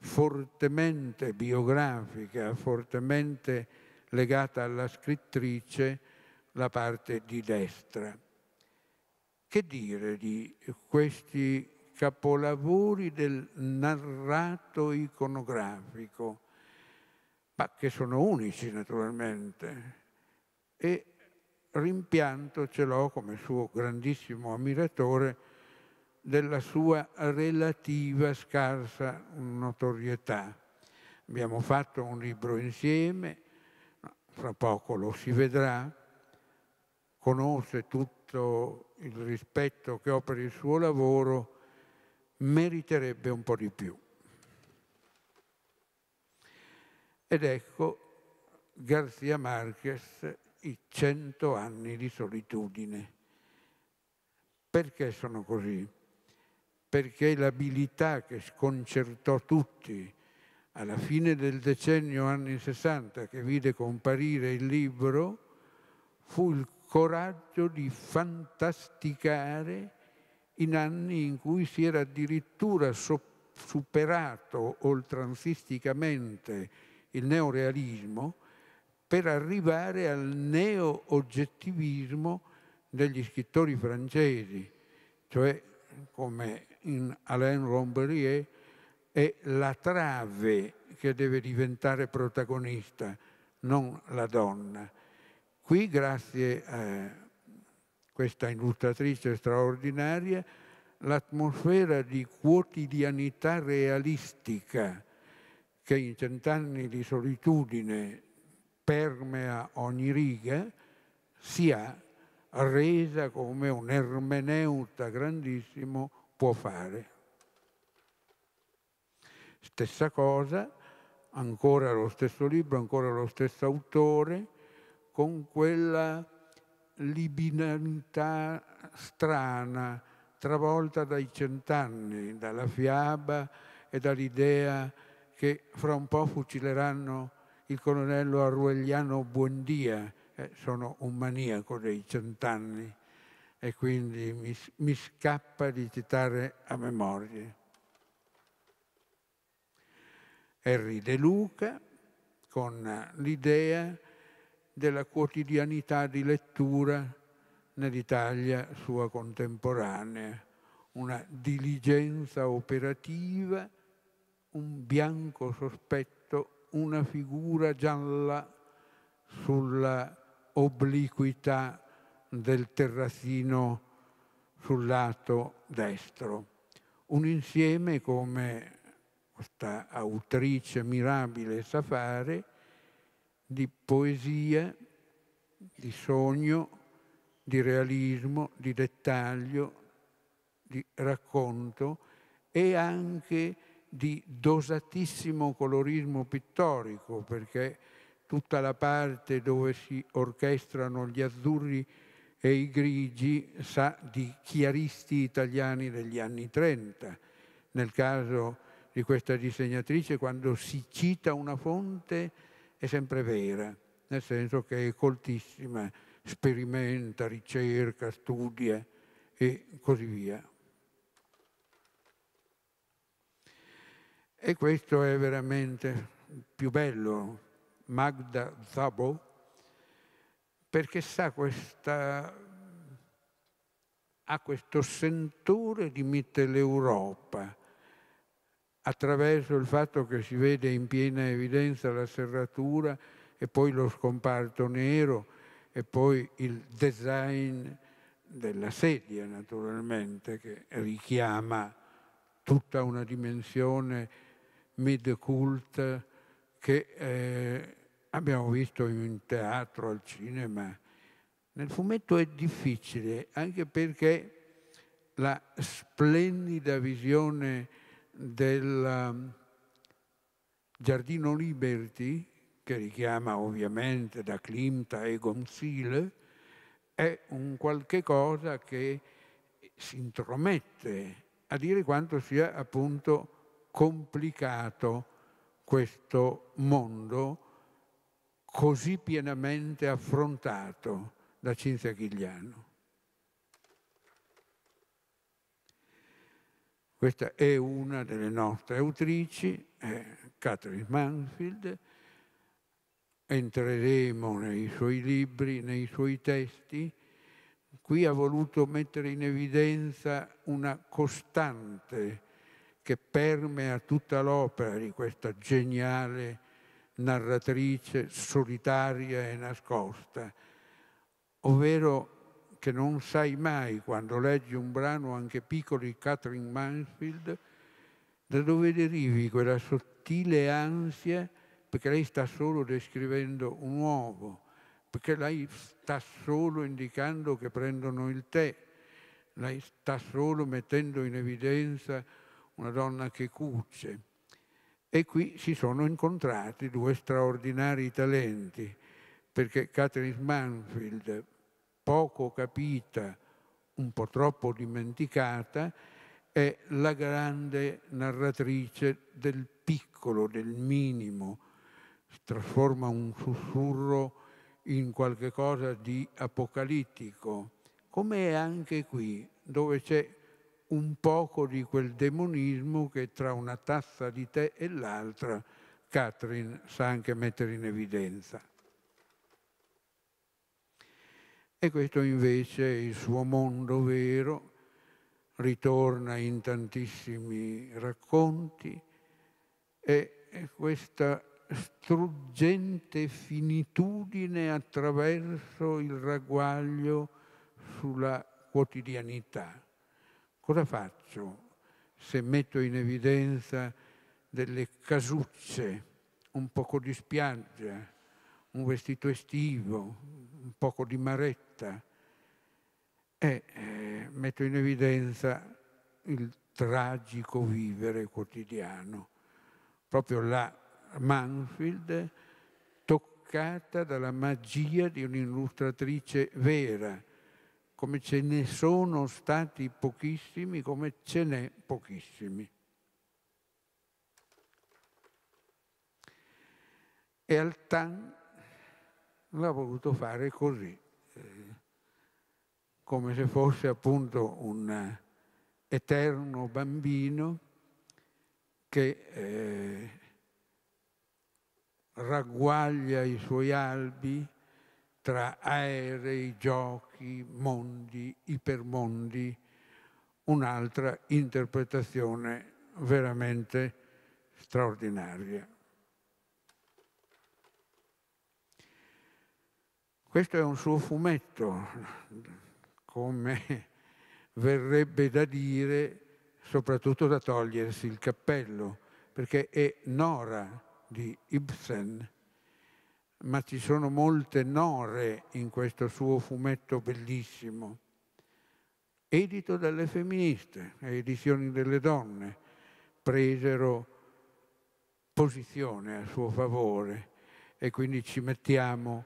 A: fortemente biografica, fortemente legata alla scrittrice, la parte di destra. Che dire di questi capolavori del narrato iconografico, ma che sono unici naturalmente. E rimpianto ce l'ho come suo grandissimo ammiratore della sua relativa scarsa notorietà. Abbiamo fatto un libro insieme, fra poco lo si vedrà, conosce tutto il rispetto che ho per il suo lavoro, meriterebbe un po' di più. Ed ecco Garzia Marquez i cento anni di solitudine. Perché sono così? Perché l'abilità che sconcertò tutti alla fine del decennio anni 60 che vide comparire il libro fu il coraggio di fantasticare in anni in cui si era addirittura superato oltranzisticamente il neorealismo per arrivare al neo-oggettivismo degli scrittori francesi, cioè come in Alain Romberier, è la trave che deve diventare protagonista, non la donna. Qui, grazie a eh, questa illustratrice straordinaria, l'atmosfera di quotidianità realistica che in cent'anni di solitudine permea ogni riga, si ha resa come un ermeneuta grandissimo può fare. Stessa cosa, ancora lo stesso libro, ancora lo stesso autore, con quella libidinità strana, travolta dai cent'anni, dalla fiaba e dall'idea che fra un po' fucileranno il colonnello Arruelliano Buendia, eh, sono un maniaco dei cent'anni e quindi mi, mi scappa di citare a memoria. Henry De Luca con l'idea della quotidianità di lettura nell'Italia sua contemporanea, una diligenza operativa, un bianco sospetto, una figura gialla sulla obliquità del terrazzino sul lato destro. Un insieme come questa autrice mirabile sa fare, di poesia, di sogno, di realismo, di dettaglio, di racconto e anche di dosatissimo colorismo pittorico, perché tutta la parte dove si orchestrano gli azzurri e i grigi sa di chiaristi italiani degli anni 30. Nel caso di questa disegnatrice, quando si cita una fonte, è sempre vera, nel senso che è coltissima, sperimenta, ricerca, studia e così via. E questo è veramente più bello, Magda Zabo, perché sa questa, ha questo sentore di mite l'Europa, attraverso il fatto che si vede in piena evidenza la serratura e poi lo scomparto nero e poi il design della sedia naturalmente che richiama tutta una dimensione mid-cult che eh, abbiamo visto in teatro, al cinema. Nel fumetto è difficile anche perché la splendida visione del ehm, Giardino Liberty, che richiama ovviamente da Climta e Gonzile, è un qualche cosa che si intromette a dire quanto sia appunto complicato questo mondo così pienamente affrontato da Cinzia Ghigliano. Questa è una delle nostre autrici, Catherine Mansfield. Entreremo nei suoi libri, nei suoi testi. Qui ha voluto mettere in evidenza una costante che permea tutta l'opera di questa geniale narratrice solitaria e nascosta, ovvero che non sai mai quando leggi un brano anche piccolo di Catherine Mansfield, da dove derivi quella sottile ansia, perché lei sta solo descrivendo un uovo, perché lei sta solo indicando che prendono il tè, lei sta solo mettendo in evidenza una donna che cuce. E qui si sono incontrati due straordinari talenti, perché Catherine Manfield, poco capita, un po' troppo dimenticata, è la grande narratrice del piccolo, del minimo, Si trasforma un sussurro in qualcosa di apocalittico, come è anche qui, dove c'è un poco di quel demonismo che tra una tazza di tè e l'altra Catherine sa anche mettere in evidenza. E questo invece è il suo mondo vero, ritorna in tantissimi racconti e questa struggente finitudine attraverso il ragguaglio sulla quotidianità. Cosa faccio se metto in evidenza delle casucce, un poco di spiaggia, un vestito estivo, un poco di maretto? diretta e eh, metto in evidenza il tragico vivere quotidiano. Proprio la Manfield toccata dalla magia di un'illustratrice vera, come ce ne sono stati pochissimi, come ce n'è pochissimi. E Altan l'ha voluto fare così come se fosse appunto un eh, eterno bambino che eh, ragguaglia i suoi albi tra aerei, giochi, mondi, ipermondi, un'altra interpretazione veramente straordinaria. Questo è un suo fumetto, come verrebbe da dire, soprattutto da togliersi il cappello, perché è Nora di Ibsen, ma ci sono molte Nore in questo suo fumetto bellissimo, edito dalle femministe, le edizioni delle donne, presero posizione a suo favore e quindi ci mettiamo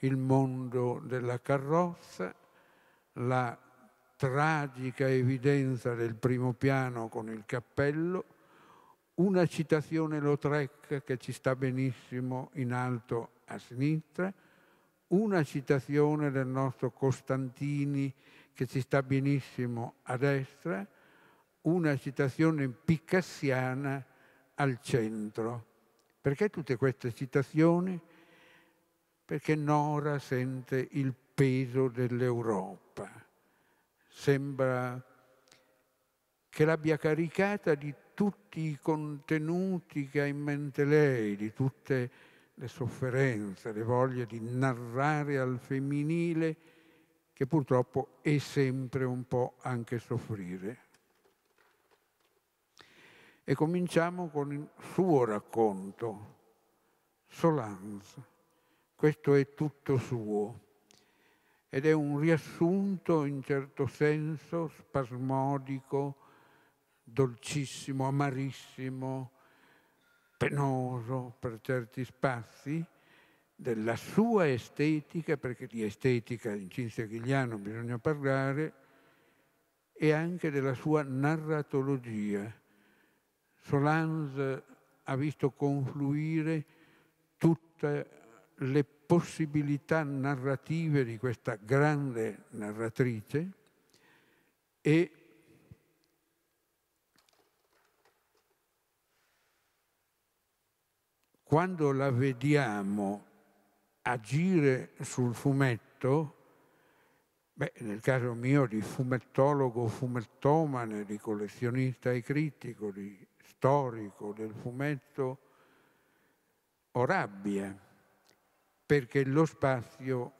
A: il mondo della carrozza la tragica evidenza del primo piano con il cappello, una citazione Lautrec che ci sta benissimo in alto a sinistra, una citazione del nostro Costantini che ci sta benissimo a destra, una citazione picassiana al centro. Perché tutte queste citazioni? Perché Nora sente il peso dell'Europa Sembra che l'abbia caricata di tutti i contenuti che ha in mente lei, di tutte le sofferenze, le voglie di narrare al femminile che purtroppo è sempre un po' anche soffrire. E cominciamo con il suo racconto, Solanz, Questo è tutto suo ed è un riassunto in certo senso spasmodico, dolcissimo, amarissimo, penoso per certi spazi della sua estetica, perché di estetica in Cinzia Ghigliano bisogna parlare, e anche della sua narratologia. Solanz ha visto confluire tutta le possibilità narrative di questa grande narratrice e quando la vediamo agire sul fumetto, beh, nel caso mio di fumettologo, fumettomane, di collezionista e critico, di storico del fumetto, ho rabbia perché lo spazio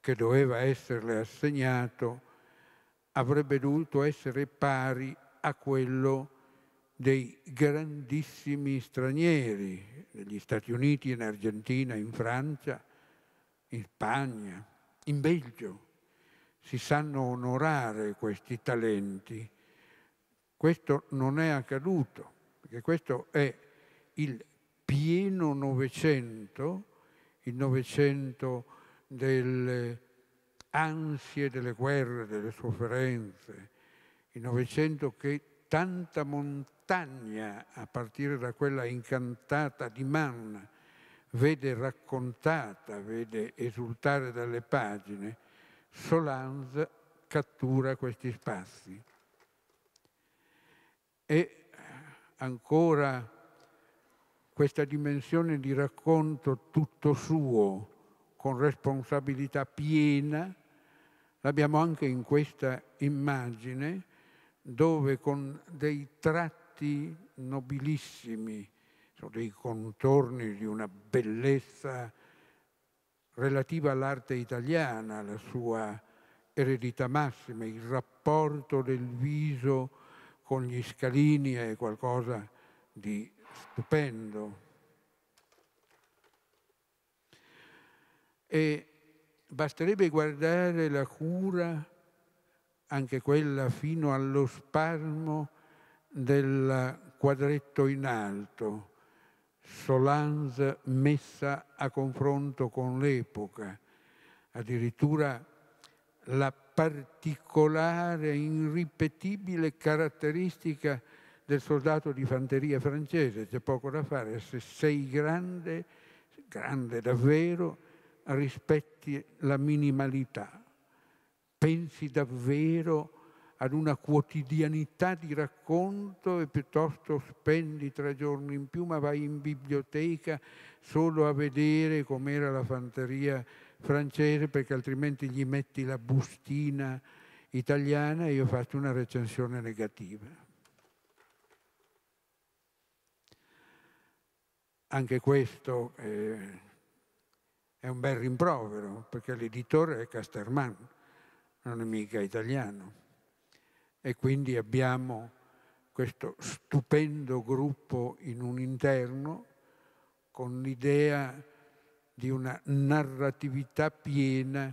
A: che doveva esserle assegnato avrebbe dovuto essere pari a quello dei grandissimi stranieri, negli Stati Uniti, in Argentina, in Francia, in Spagna, in Belgio. Si sanno onorare questi talenti. Questo non è accaduto, perché questo è il pieno Novecento il Novecento delle ansie delle guerre, delle sofferenze, il Novecento che tanta montagna, a partire da quella incantata di Mann, vede raccontata, vede esultare dalle pagine, Solanz cattura questi spazi. E ancora questa dimensione di racconto tutto suo, con responsabilità piena, l'abbiamo anche in questa immagine, dove con dei tratti nobilissimi, sono dei contorni di una bellezza relativa all'arte italiana, alla sua eredità massima, il rapporto del viso con gli scalini è qualcosa di stupendo. E basterebbe guardare la cura, anche quella fino allo spasmo del quadretto in alto, Solanz messa a confronto con l'epoca, addirittura la particolare, irripetibile caratteristica del soldato di fanteria francese, c'è poco da fare, se sei grande, grande davvero, rispetti la minimalità, pensi davvero ad una quotidianità di racconto e piuttosto spendi tre giorni in più ma vai in biblioteca solo a vedere com'era la fanteria francese perché altrimenti gli metti la bustina italiana e io faccio una recensione negativa. Anche questo eh, è un bel rimprovero, perché l'editore è Casterman, non è mica italiano. E quindi abbiamo questo stupendo gruppo in un interno con l'idea di una narratività piena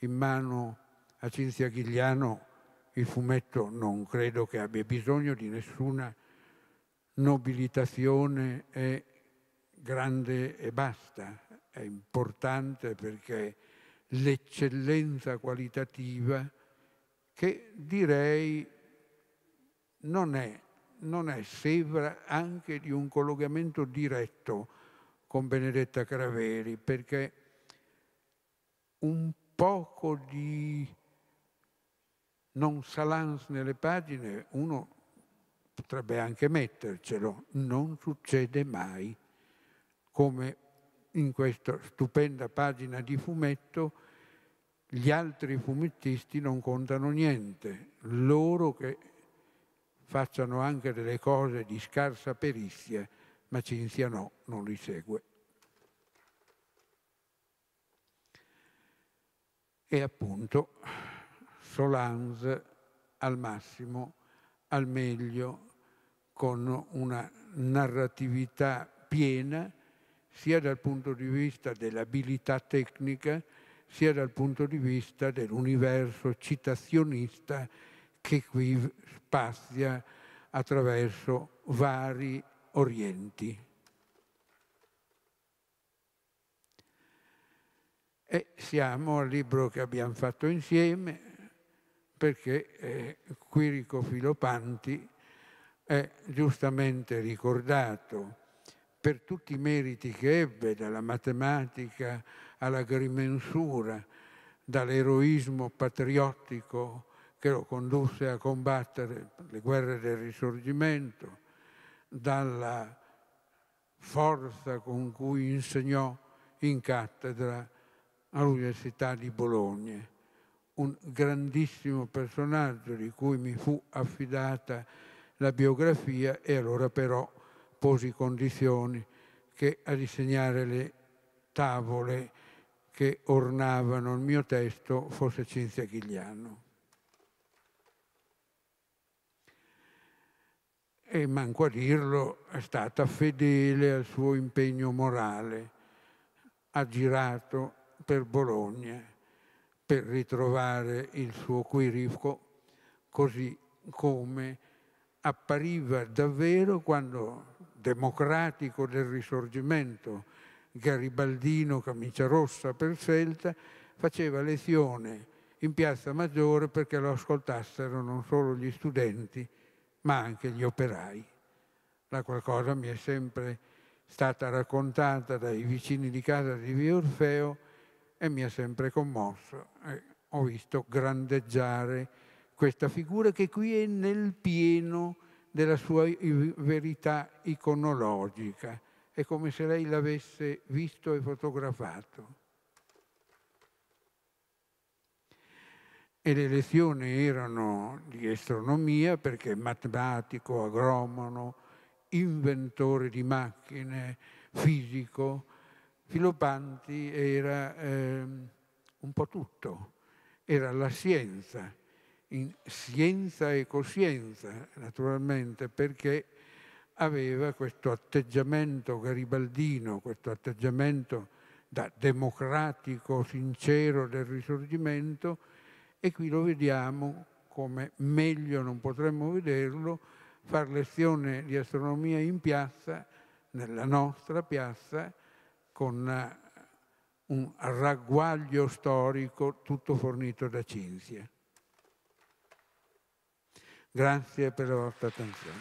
A: in mano a Cinzia Ghigliano il fumetto non credo che abbia bisogno di nessuna nobilitazione e grande e basta, è importante perché l'eccellenza qualitativa che direi non è, non è sevra anche di un collegamento diretto con Benedetta Craveri, perché un poco di nonchalance nelle pagine uno potrebbe anche mettercelo, non succede mai come in questa stupenda pagina di fumetto, gli altri fumettisti non contano niente, loro che facciano anche delle cose di scarsa perizia, ma Cinzia no, non li segue. E appunto Solanz al massimo, al meglio, con una narratività piena sia dal punto di vista dell'abilità tecnica, sia dal punto di vista dell'universo citazionista che qui spazia attraverso vari orienti. E siamo al libro che abbiamo fatto insieme, perché eh, Quirico Filopanti è giustamente ricordato per tutti i meriti che ebbe, dalla matematica all'agrimensura, dall'eroismo patriottico che lo condusse a combattere le guerre del risorgimento, dalla forza con cui insegnò in cattedra all'Università di Bologna. Un grandissimo personaggio di cui mi fu affidata la biografia e allora però posi condizioni che a disegnare le tavole che ornavano il mio testo fosse Cinzia Ghigliano. E manco a dirlo, è stata fedele al suo impegno morale. Ha girato per Bologna per ritrovare il suo quirifico, così come appariva davvero quando democratico del risorgimento, garibaldino, camicia rossa per scelta, faceva lezione in Piazza Maggiore perché lo ascoltassero non solo gli studenti, ma anche gli operai. La qualcosa mi è sempre stata raccontata dai vicini di casa di Via Orfeo e mi ha sempre commosso. E eh, ho visto grandeggiare questa figura che qui è nel pieno della sua verità iconologica. È come se lei l'avesse visto e fotografato. E le lezioni erano di astronomia perché matematico, agronomo, inventore di macchine, fisico, Filopanti era eh, un po' tutto, era la scienza in scienza e coscienza, naturalmente, perché aveva questo atteggiamento garibaldino, questo atteggiamento da democratico, sincero del risorgimento e qui lo vediamo come meglio non potremmo vederlo, far lezione di astronomia in piazza, nella nostra piazza, con eh, un ragguaglio storico tutto fornito da Cinzia. Gracias por vuestra atención.